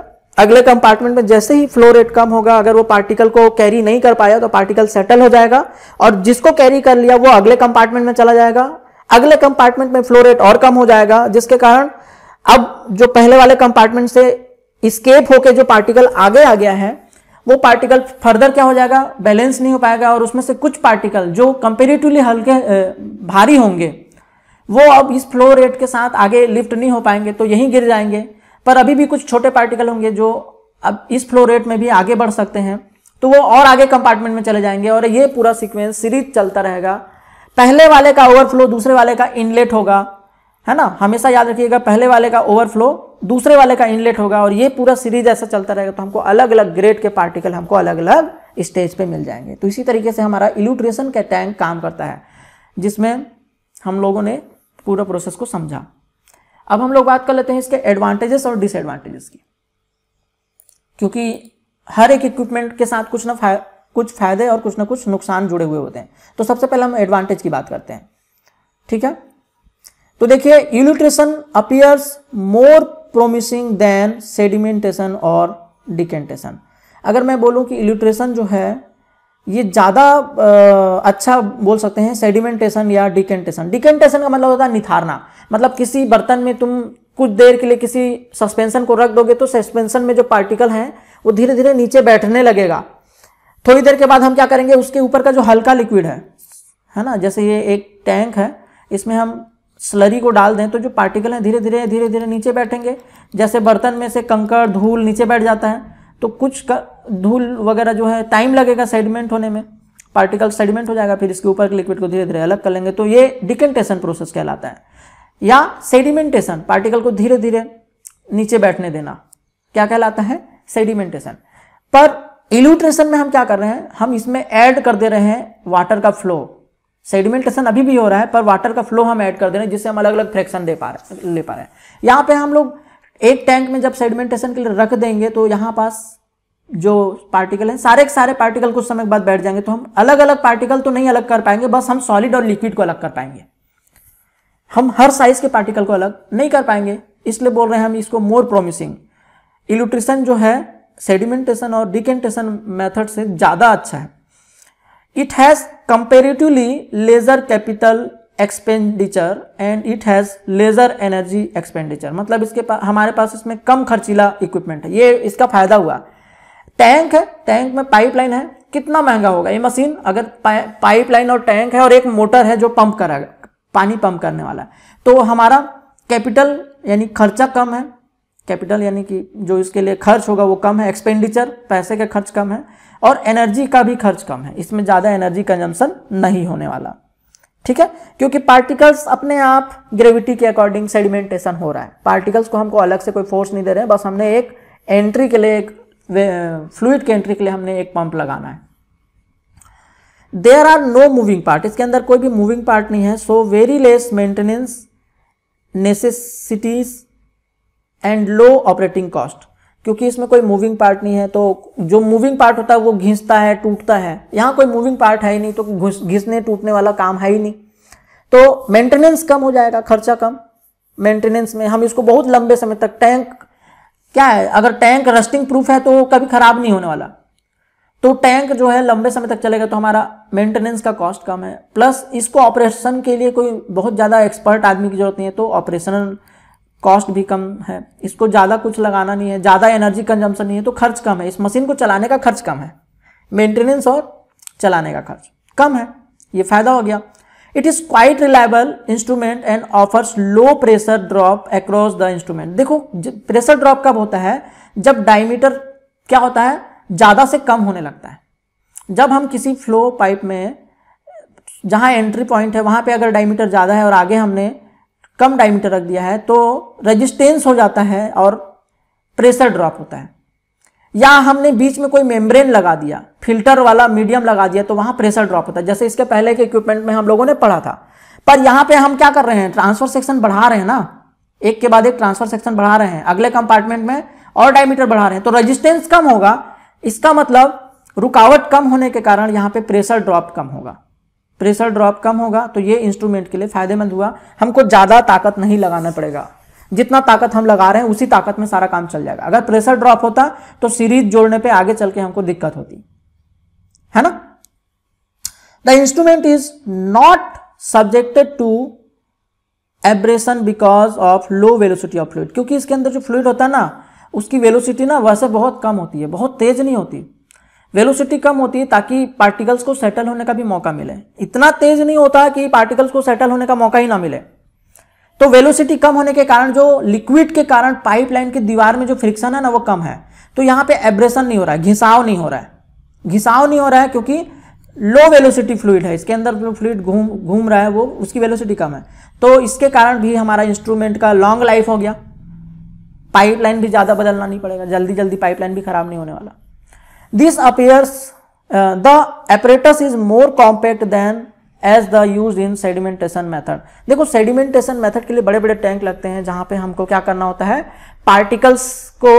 अगले कंपार्टमेंट में जैसे ही फ्लो रेट कम होगा अगर वो पार्टिकल को कैरी नहीं कर पाया तो पार्टिकल सेटल हो जाएगा और जिसको कैरी कर लिया वो अगले कंपार्टमेंट में चला जाएगा अगले कंपार्टमेंट में फ्लो रेट और कम हो जाएगा जिसके कारण अब जो पहले वाले कंपार्टमेंट से स्केप होके जो पार्टिकल आगे आ गया है वो पार्टिकल फर्दर क्या हो जाएगा बैलेंस नहीं हो पाएगा और उसमें से कुछ पार्टिकल जो कंपेरेटिवली हल्के भारी होंगे वो अब इस फ्लो रेट के साथ आगे लिफ्ट नहीं हो पाएंगे तो यहीं गिर जाएंगे पर अभी भी कुछ छोटे पार्टिकल होंगे जो अब इस फ्लो रेट में भी आगे बढ़ सकते हैं तो वो और आगे कंपार्टमेंट में चले जाएंगे और ये पूरा सीक्वेंस सीरीज चलता रहेगा पहले वाले का ओवरफ्लो दूसरे वाले का इनलेट होगा है ना हमेशा याद रखिएगा पहले वाले का ओवरफ्लो दूसरे वाले का इनलेट होगा और ये पूरा सीरीज ऐसा चलता रहेगा तो हमको अलग अलग ग्रेड के पार्टिकल हमको अलग अलग स्टेज पे मिल जाएंगे तो इसी तरीके से हमारा इल्यूट्रेशन का टैंक काम करता है जिसमें हम लोगों ने पूरा प्रोसेस को समझा अब हम लोग बात कर लेते हैं इसके एडवांटेजेस और डिसएडवांटेजेस की क्योंकि हर एक इक्विपमेंट के साथ कुछ ना कुछ फायदे और कुछ ना कुछ नुकसान जुड़े हुए होते हैं तो सबसे पहले हम एडवांटेज की बात करते हैं ठीक है तो देखिए elutriation appears more promising than sedimentation or decantation अगर मैं बोलूं कि इल्यूट्रेशन जो है ये ज़्यादा अच्छा बोल सकते हैं सेडिमेंटेशन या डिकेंटेशन डिकेंटेशन का मतलब होता है निथारना मतलब किसी बर्तन में तुम कुछ देर के लिए किसी सस्पेंशन को रख दोगे तो सस्पेंशन में जो पार्टिकल हैं वो धीरे धीरे नीचे बैठने लगेगा थोड़ी देर के बाद हम क्या करेंगे उसके ऊपर का जो हल्का लिक्विड है है ना जैसे ये एक टैंक है इसमें हम स्लरी को डाल दें तो जो पार्टिकल हैं धीरे धीरे धीरे धीरे नीचे बैठेंगे जैसे बर्तन में से कंकड़ धूल नीचे बैठ जाता है तो कुछ का धूल वगैरह जो है टाइम लगेगा सेडिमेंट होने में पार्टिकल सेडिमेंट हो जाएगा फिर इसके ऊपर लिक्विड को धीरे धीरे अलग कर लेंगे तो ये डिकेंटेशन प्रोसेस कहलाता है या सेडिमेंटेशन पार्टिकल को धीरे धीरे नीचे बैठने देना क्या कहलाता है सेडिमेंटेशन पर इल्यूट्रेशन में हम क्या कर रहे हैं हम इसमें ऐड कर दे रहे हैं वाटर का फ्लो सेडिमेंटेशन अभी भी हो रहा है पर वाटर का फ्लो हम ऐड कर दे रहे हैं जिससे हम अलग अलग फ्रैक्शन दे पा रहे ले पा रहे हैं यहाँ पे हम लोग एक टैंक में जब सेडिमेंटेशन के लिए रख देंगे तो यहाँ पास जो पार्टिकल हैं सारे के सारे पार्टिकल कुछ समय के बाद बैठ जाएंगे तो हम अलग अलग पार्टिकल तो नहीं अलग कर पाएंगे बस हम सॉलिड और लिक्विड को अलग कर पाएंगे हम हर साइज के पार्टिकल को अलग नहीं कर पाएंगे इसलिए बोल रहे हैं हम इसको मोर प्रोमिसिंग इल्यूट्रिशन जो है सेडिमेंटेशन और डिकेंटेशन मेथड से ज़्यादा अच्छा है it has comparatively lesser capital expenditure and it has lesser energy expenditure मतलब इसके पास हमारे पास इसमें कम खर्चीला इक्विपमेंट है ये इसका फायदा हुआ टैंक है टैंक में पाइपलाइन है कितना महंगा होगा ये मशीन अगर पाइपलाइन और टैंक है और एक मोटर है जो पंप करा पानी पंप करने वाला है तो हमारा कैपिटल यानी खर्चा कम है कैपिटल यानी कि जो इसके लिए खर्च होगा वो कम है एक्सपेंडिचर पैसे का खर्च कम है और एनर्जी का भी खर्च कम है इसमें ज़्यादा एनर्जी कंजम्पशन नहीं होने वाला ठीक है क्योंकि पार्टिकल्स अपने आप ग्रेविटी के अकॉर्डिंग सेडिमेंटेशन हो रहा है पार्टिकल्स को हमको अलग से कोई फोर्स नहीं दे रहे हैं बस हमने एक एंट्री के लिए एक फ्लूड के एंट्री के लिए हमने एक पंप लगाना है there are no moving part इसके अंदर कोई भी मूविंग पार्ट नहीं है so very less maintenance necessities and low operating cost क्योंकि इसमें कोई मूविंग पार्ट नहीं है तो जो मूविंग पार्ट होता है वो घिसता है टूटता है यहाँ कोई मूविंग पार्ट है ही नहीं तो घिसने टूटने वाला काम है ही नहीं तो मेंटेनेंस कम हो जाएगा खर्चा कम मेंटेनेंस में हम इसको बहुत लंबे समय तक टैंक क्या है अगर टैंक रस्टिंग प्रूफ है तो कभी खराब नहीं होने वाला तो टैंक जो है लंबे समय तक चलेगा तो हमारा मेंटेनेंस का कॉस्ट कम है प्लस इसको ऑपरेशन के लिए कोई बहुत ज़्यादा एक्सपर्ट आदमी की जरूरत नहीं है तो ऑपरेशनल कॉस्ट भी कम है इसको ज़्यादा कुछ लगाना नहीं है ज़्यादा एनर्जी कंजम्पशन नहीं है तो खर्च कम है इस मशीन को चलाने का खर्च कम है मेंटेनेंस और चलाने का खर्च कम है ये फायदा हो गया it is quite reliable instrument and offers low pressure drop across the instrument देखो प्रेशर ड्रॉप कब होता है जब डायमीटर क्या होता है ज़्यादा से कम होने लगता है जब हम किसी फ्लो पाइप में जहाँ एंट्री पॉइंट है वहाँ पे अगर डायमीटर ज़्यादा है और आगे हमने कम डायमीटर रख दिया है तो रेजिस्टेंस हो जाता है और प्रेशर ड्रॉप होता है या हमने बीच में कोई मेम्ब्रेन लगा दिया फिल्टर वाला मीडियम लगा दिया तो वहाँ प्रेशर ड्रॉप होता है जैसे इसके पहले के इक्विपमेंट में हम लोगों ने पढ़ा था पर यहाँ पे हम क्या कर रहे हैं ट्रांसफर सेक्शन बढ़ा रहे हैं ना एक के बाद एक ट्रांसफर सेक्शन बढ़ा रहे हैं अगले कंपार्टमेंट में और डायमीटर बढ़ा रहे हैं तो रजिस्टेंस कम होगा इसका मतलब रुकावट कम होने के कारण यहाँ पर प्रेशर ड्रॉप कम होगा प्रेशर ड्रॉप कम होगा तो ये इंस्ट्रूमेंट के लिए फायदेमंद हुआ हमको ज़्यादा ताकत नहीं लगाना पड़ेगा जितना ताकत हम लगा रहे हैं उसी ताकत में सारा काम चल जाएगा अगर प्रेशर ड्रॉप होता तो सीरीज जोड़ने पे आगे चल के हमको दिक्कत होती है ना the instrument is not subjected to abrasion because of low velocity of fluid क्योंकि इसके अंदर जो फ्लूड होता है ना उसकी वेलोसिटी ना वैसे बहुत कम होती है बहुत तेज नहीं होती वेलोसिटी कम होती है ताकि पार्टिकल्स को सेटल होने का भी मौका मिले इतना तेज नहीं होता कि पार्टिकल्स को सेटल होने का मौका ही ना मिले तो वेलोसिटी कम होने के कारण जो लिक्विड के कारण पाइपलाइन की दीवार में जो फ्रिक्शन है ना वो कम है तो यहाँ पे एब्रेशन नहीं हो रहा है घिसाव नहीं हो रहा है घिसाव नहीं हो रहा है क्योंकि लो वेलोसिटी फ्लूड है इसके अंदर जो फ्लूड घूम घूम रहा है वो उसकी वेलोसिटी कम है तो इसके कारण भी हमारा इंस्ट्रूमेंट का लॉन्ग लाइफ हो गया पाइपलाइन भी ज़्यादा बदलना नहीं पड़ेगा जल्दी जल्दी पाइपलाइन भी खराब नहीं होने वाला This appears, uh, the apparatus is more compact than as the use in sedimentation method देखो सेडिमेंटेशन मैथड के लिए बड़े बड़े टैंक लगते हैं जहां पर हमको क्या करना होता है पार्टिकल्स को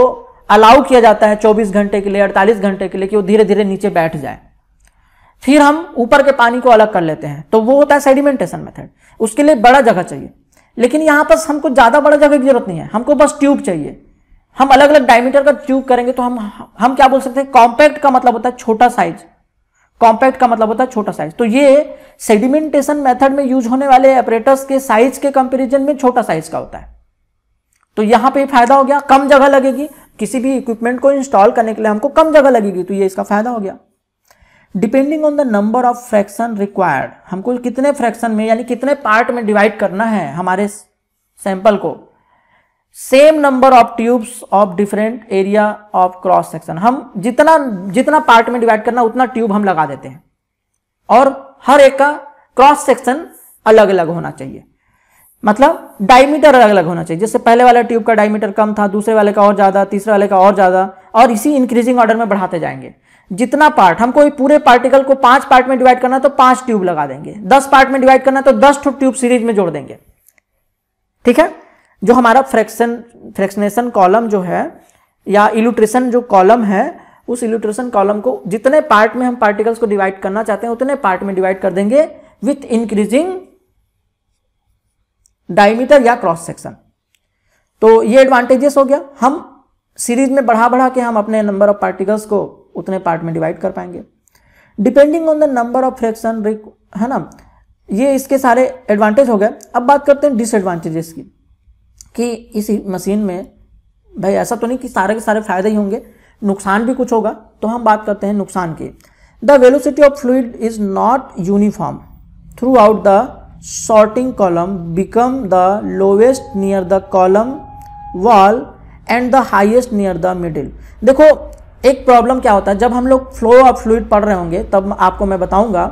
अलाउ किया जाता है 24 घंटे के लिए 48 घंटे के लिए कि वो धीरे धीरे नीचे बैठ जाए फिर हम ऊपर के पानी को अलग कर लेते हैं तो वो होता है सेडिमेंटेशन मेथड उसके लिए बड़ा जगह चाहिए लेकिन यहाँ पर हमको ज़्यादा बड़ा जगह की जरूरत नहीं है हमको बस ट्यूब चाहिए हम अलग अलग डायमीटर का ट्यूब करेंगे तो हम हम क्या बोल सकते हैं कॉम्पैक्ट का मतलब होता है छोटा साइज कॉम्पैक्ट का मतलब होता है छोटा साइज तो ये सेडिमेंटेशन मेथड में यूज होने वाले ऑपरेटर्स के साइज के कंपेरिजन में छोटा साइज का होता है तो यहां पे फायदा हो गया कम जगह लगेगी किसी भी इक्विपमेंट को इंस्टॉल करने के लिए हमको कम जगह लगेगी तो ये इसका फायदा हो गया depending on the number of fraction required हमको कितने फ्रैक्शन में यानी कितने पार्ट में डिवाइड करना है हमारे सैंपल को same number of tubes of different area of cross section हम जितना जितना पार्ट में डिवाइड करना उतना ट्यूब हम लगा देते हैं और हर एक का क्रॉस सेक्शन अलग अलग होना चाहिए मतलब डायमीटर अलग अलग होना चाहिए जैसे पहले वाले ट्यूब का डायमीटर कम था दूसरे वाले का और ज़्यादा तीसरे वाले का और ज़्यादा और इसी इंक्रीजिंग ऑर्डर में बढ़ाते जाएंगे जितना पार्ट हम कोई पूरे पार्टिकल को पांच पार्ट में डिवाइड करना है तो पांच ट्यूब लगा देंगे दस पार्ट में डिवाइड करना है तो दस ट्यूब सीरीज में जोड़ देंगे ठीक है जो हमारा फ्रैक्शन फ्रैक्शनेशन कॉलम जो है या इल्यूट्रेशन जो कॉलम है उस इल्यूट्रेशन कॉलम को जितने पार्ट में हम पार्टिकल्स को डिवाइड करना चाहते हैं उतने पार्ट में डिवाइड कर देंगे विथ इंक्रीजिंग डायमीटर या क्रॉस सेक्शन तो ये एडवांटेजेस हो गया हम सीरीज में बढ़ा बढ़ा के हम अपने नंबर ऑफ पार्टिकल्स को उतने पार्ट में डिवाइड कर पाएंगे depending on the number of fraction है ना ये इसके सारे एडवांटेज हो गए अब बात करते हैं डिसएडवांटेजेस की कि इस मशीन में भाई ऐसा तो नहीं कि सारे के सारे फायदे ही होंगे नुकसान भी कुछ होगा तो हम बात करते हैं नुकसान की the velocity of fluid is not uniform throughout the sorting column become the lowest near the column wall and the highest near the middle देखो एक प्रॉब्लम क्या होता है जब हम लोग फ्लो ऑफ फ्लूड पढ़ रहे होंगे तब आपको मैं बताऊंगा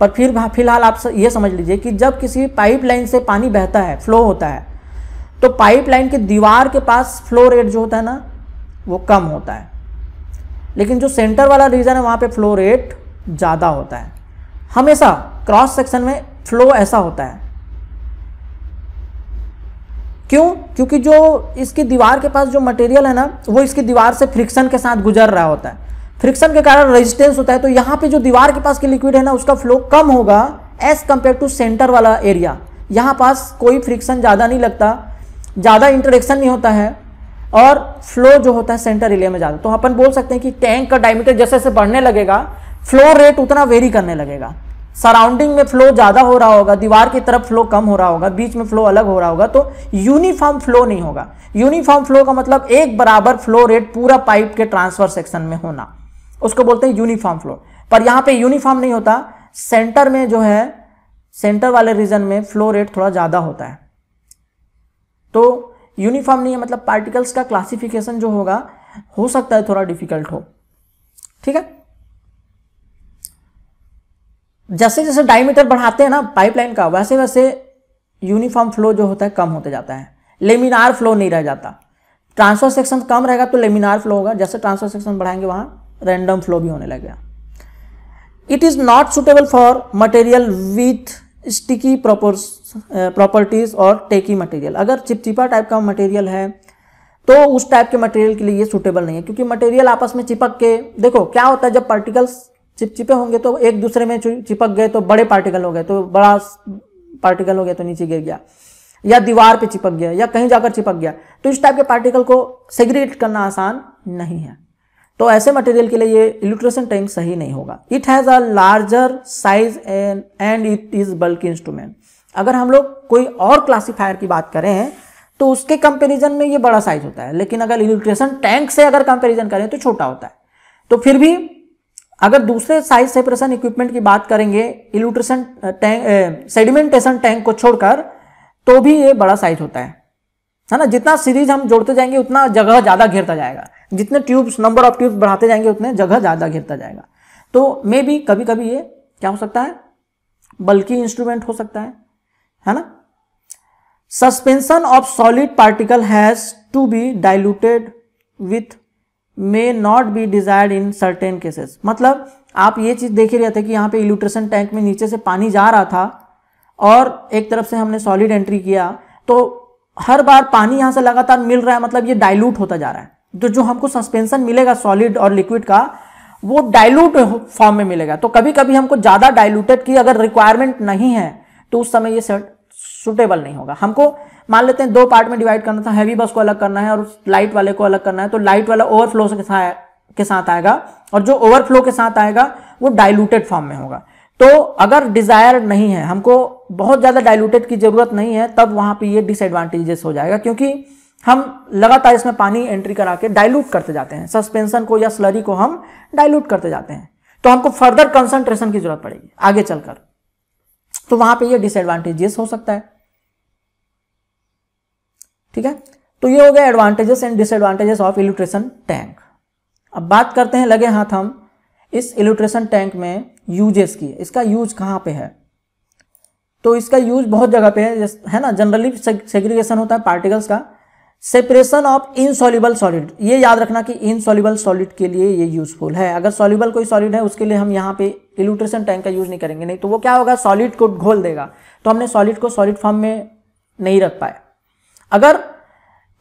पर फिर फिलहाल आप ये समझ लीजिए कि जब किसी पाइपलाइन से पानी बहता है फ्लो होता है तो पाइपलाइन के दीवार के पास फ्लो रेट जो होता है ना वो कम होता है लेकिन जो सेंटर वाला रीजन है वहाँ पे फ्लो रेट ज़्यादा होता है हमेशा क्रॉस सेक्शन में फ्लो ऐसा होता है क्यों क्योंकि जो इसकी दीवार के पास जो मटेरियल है ना वो इसकी दीवार से फ्रिक्शन के साथ गुजर रहा होता है फ्रिक्शन के कारण रेजिस्टेंस होता है तो यहाँ पे जो दीवार के पास की लिक्विड है ना उसका फ्लो कम होगा एज कंपेयर टू सेंटर वाला एरिया यहाँ पास कोई फ्रिक्शन ज़्यादा नहीं लगता ज़्यादा इंट्रोडक्शन नहीं होता है और फ्लो जो होता है सेंटर एरिया में ज़्यादा तो अपन बोल सकते हैं कि टैंक का डायमीटर जैसे जैसे बढ़ने लगेगा फ्लो रेट उतना वेरी करने लगेगा सराउंडिंग में फ्लो ज़्यादा हो रहा होगा दीवार की तरफ फ्लो कम हो रहा होगा बीच में फ्लो अलग हो रहा होगा तो यूनिफॉर्म फ्लो नहीं होगा यूनिफॉर्म फ्लो का मतलब एक बराबर फ्लो रेट पूरा पाइप के ट्रांसफर सेक्शन में होना उसको बोलते हैं यूनिफॉर्म फ्लो पर यहाँ पे यूनिफॉर्म नहीं होता सेंटर में जो है सेंटर वाले रीजन में फ्लो रेट थोड़ा ज़्यादा होता है तो यूनिफॉर्म नहीं है मतलब पार्टिकल्स का क्लासिफिकेशन जो होगा हो सकता है थोड़ा डिफिकल्ट हो ठीक है जैसे जैसे डायमीटर बढ़ाते हैं ना पाइपलाइन का वैसे वैसे यूनिफॉर्म फ्लो जो होता है कम होते जाता है लेमिनार फ्लो नहीं रह जाता ट्रांसफर सेक्शन कम रहेगा तो लेमिनार फ्लो होगा जैसे ट्रांसफर सेक्शन बढ़ाएंगे वहां रैंडम फ्लो भी होने लगेगा it is not suitable for material with sticky प्रोपोर्स प्रॉपर्टीज़ और टेकी मटेरियल अगर चिपचिपा टाइप का मटेरियल है तो उस टाइप के मटेरियल के लिए ये सूटेबल नहीं है क्योंकि मटेरियल आपस में चिपक के देखो क्या होता है जब पार्टिकल्स चिपचिपे होंगे तो एक दूसरे में चिपक गए तो बड़े पार्टिकल हो गए तो बड़ा पार्टिकल हो गया तो नीचे गिर गया या दीवार पे चिपक गया या कहीं जाकर चिपक गया तो इस टाइप के पार्टिकल को सेग्रीगेट करना आसान नहीं है तो ऐसे मटेरियल के लिए ये इल्यूट्रेशन टैंक सही नहीं होगा it has a larger size and it is bulky instrument अगर हम लोग कोई और क्लासीफायर की बात करें तो उसके कंपेरिजन में ये बड़ा साइज होता है लेकिन अगर इल्यूट्रेशन टैंक से अगर कंपेरिजन करें तो छोटा होता है तो फिर भी अगर दूसरे साइज सेपरेशन इक्विपमेंट की बात करेंगे इल्यूट्रेशन टैंक सेडिमेंटेशन टैंक को छोड़कर तो भी ये बड़ा साइज होता है है ना जितना सीरीज हम जोड़ते जाएंगे उतना जगह ज़्यादा घेरता जाएगा जितने ट्यूब्स नंबर ऑफ ट्यूब्स बढ़ाते जाएंगे उतने जगह ज़्यादा घेरता जाएगा तो मे भी कभी कभी ये क्या हो सकता है बल्कि इंस्ट्रूमेंट हो सकता है है ना suspension of solid particle has to be diluted with may not be desired in certain cases मतलब आप ये चीज़ देख ही रहे थे कि यहाँ पे इल्यूट्रेशन टैंक में नीचे से पानी जा रहा था और एक तरफ से हमने सॉलिड एंट्री किया तो हर बार पानी यहाँ से लगातार मिल रहा है मतलब ये डाइल्यूट होता जा रहा है तो जो हमको सस्पेंशन मिलेगा सॉलिड और लिक्विड का वो डाइल्यूट फॉर्म में मिलेगा तो कभी कभी हमको ज़्यादा डाइल्यूटेड की अगर रिक्वायरमेंट नहीं है तो उस समय ये सेट सुटेबल नहीं होगा हमको मान लेते हैं दो पार्ट में डिवाइड करना था हैवी बस को अलग करना है और लाइट वाले को अलग करना है तो लाइट वाला ओवरफ्लो के साथ के साथ आएगा और जो ओवरफ्लो के साथ आएगा वो डाइल्यूटेड फॉर्म में होगा तो अगर डिजायर नहीं है हमको बहुत ज़्यादा डाइल्यूटेड की ज़रूरत नहीं है तब वहाँ पे ये डिसएडवांटेजेस हो जाएगा क्योंकि हम लगातार इसमें पानी एंट्री करा के डाइल्यूट करते जाते हैं सस्पेंशन को या स्लरी को हम डाइल्यूट करते जाते हैं तो हमको फर्दर कंसंट्रेशन की जरूरत पड़ेगी आगे चलकर तो वहां पे ये डिसएडवांटेजेस हो सकता है ठीक है तो ये हो गया advantages and disadvantages of elutriation tank अब बात करते हैं लगे हाथ हम इस इलेक्ट्रेशन टैंक में यूजेस की इसका यूज कहां पे है तो इसका यूज बहुत जगह पे है है ना जनरली सेग्रीगेशन होता है पार्टिकल्स का सेपरेशन ऑफ इनसॉल्यूबल सॉलिड ये याद रखना कि इनसॉल्यूबल सॉलिड के लिए ये यूजफुल है अगर सॉल्यूबल कोई सॉलिड है उसके लिए हम यहाँ पे इल्यूट्रेशन टैंक का यूज़ नहीं करेंगे नहीं तो वो क्या होगा सॉलिड को घोल देगा तो हमने सॉलिड को सॉलिड फॉर्म में नहीं रख पाए अगर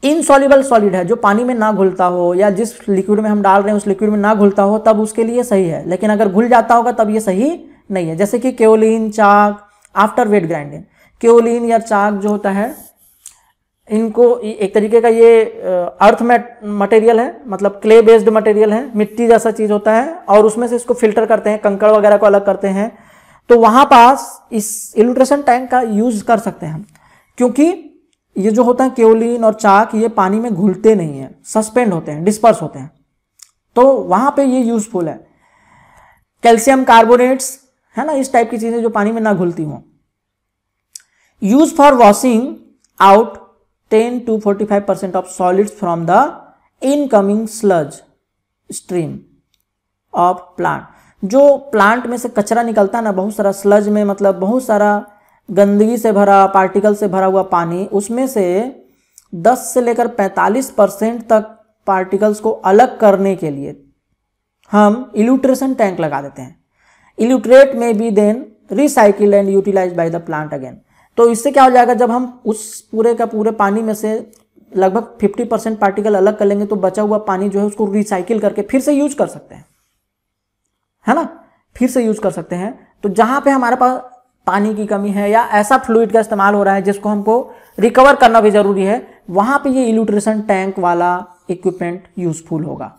इनसॉल्यूबल सॉलिड है जो पानी में ना घुलता हो या जिस लिक्विड में हम डाल रहे हैं उस लिक्विड में ना घुलता हो तब उसके लिए सही है लेकिन अगर घुल जाता होगा तब ये सही नहीं है जैसे कि kaolin chalk after wet grinding kaolin या चाक जो होता है इनको एक तरीके का ये अर्थ मटेरियल है मतलब क्ले बेस्ड मटेरियल है मिट्टी जैसा चीज़ होता है और उसमें से इसको फिल्टर करते हैं कंकड़ वगैरह को अलग करते हैं तो वहाँ पास इस इल्यूट्रेशन टैंक का यूज़ कर सकते हैं क्योंकि ये जो होता है केवलिन और चाक ये पानी में घुलते नहीं हैं सस्पेंड होते हैं डिस्पर्स होते हैं तो वहाँ पर ये यूज़फुल है कैल्शियम कार्बोनेट्स है ना इस टाइप की चीज़ें जो पानी में ना घुलती हों use for washing out 10 to 45 percent of solids from the incoming sludge stream of plant जो प्लांट में से कचरा निकलता है ना बहुत सारा स्लज में मतलब बहुत सारा गंदगी से भरा पार्टिकल से भरा हुआ पानी उसमें से 10 से लेकर 45 परसेंट तक पार्टिकल्स को अलग करने के लिए हम इल्यूट्रेशन टैंक लगा देते हैं elutriate may be then recycle and utilise by the plant again तो इससे क्या हो जाएगा जब हम उस पूरे का पूरे पानी में से लगभग 50 परसेंट पार्टिकल अलग कर लेंगे तो बचा हुआ पानी जो है उसको रिसाइकिल करके फिर से यूज कर सकते हैं है ना फिर से यूज कर सकते हैं तो जहां पे हमारे पास पानी की कमी है या ऐसा फ्लूड का इस्तेमाल हो रहा है जिसको हमको रिकवर करना भी ज़रूरी है वहां पे ये इल्यूट्रेशन टैंक वाला इक्विपमेंट यूजफुल होगा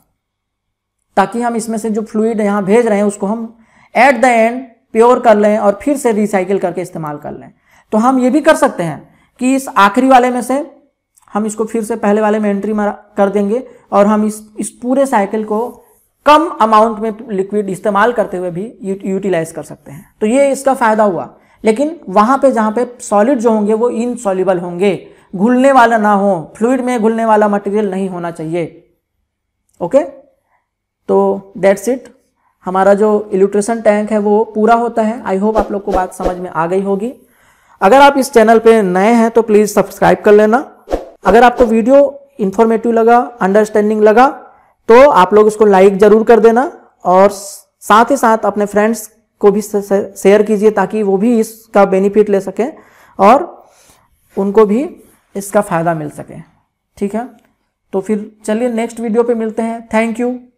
ताकि हम इसमें से जो फ्लूड यहां भेज रहे हैं उसको हम एट द एंड प्योर कर लें और फिर से रिसाइकिल करके इस्तेमाल कर लें तो हम ये भी कर सकते हैं कि इस आखिरी वाले में से हम इसको फिर से पहले वाले में एंट्री कर देंगे और हम इस इस पूरे साइकिल को कम अमाउंट में लिक्विड इस्तेमाल करते हुए भी यूटिलाइज कर सकते हैं तो ये इसका फायदा हुआ लेकिन वहां पे जहां पे सॉलिड जो होंगे वो इनसॉल्यूबल होंगे घुलने वाला ना हो फ्लूड में घुलने वाला मटेरियल नहीं होना चाहिए ओके तो दैट्स इट हमारा जो इल्यूट्रेशन टैंक है वो पूरा होता है आई होप आप लोग को बात समझ में आ गई होगी अगर आप इस चैनल पे नए हैं तो प्लीज़ सब्सक्राइब कर लेना अगर आपको वीडियो इन्फॉर्मेटिव लगा अंडरस्टैंडिंग लगा तो आप लोग इसको लाइक ज़रूर कर देना और साथ ही साथ अपने फ्रेंड्स को भी शेयर कीजिए ताकि वो भी इसका बेनिफिट ले सकें और उनको भी इसका फ़ायदा मिल सके ठीक है तो फिर चलिए नेक्स्ट वीडियो पे मिलते हैं थैंक यू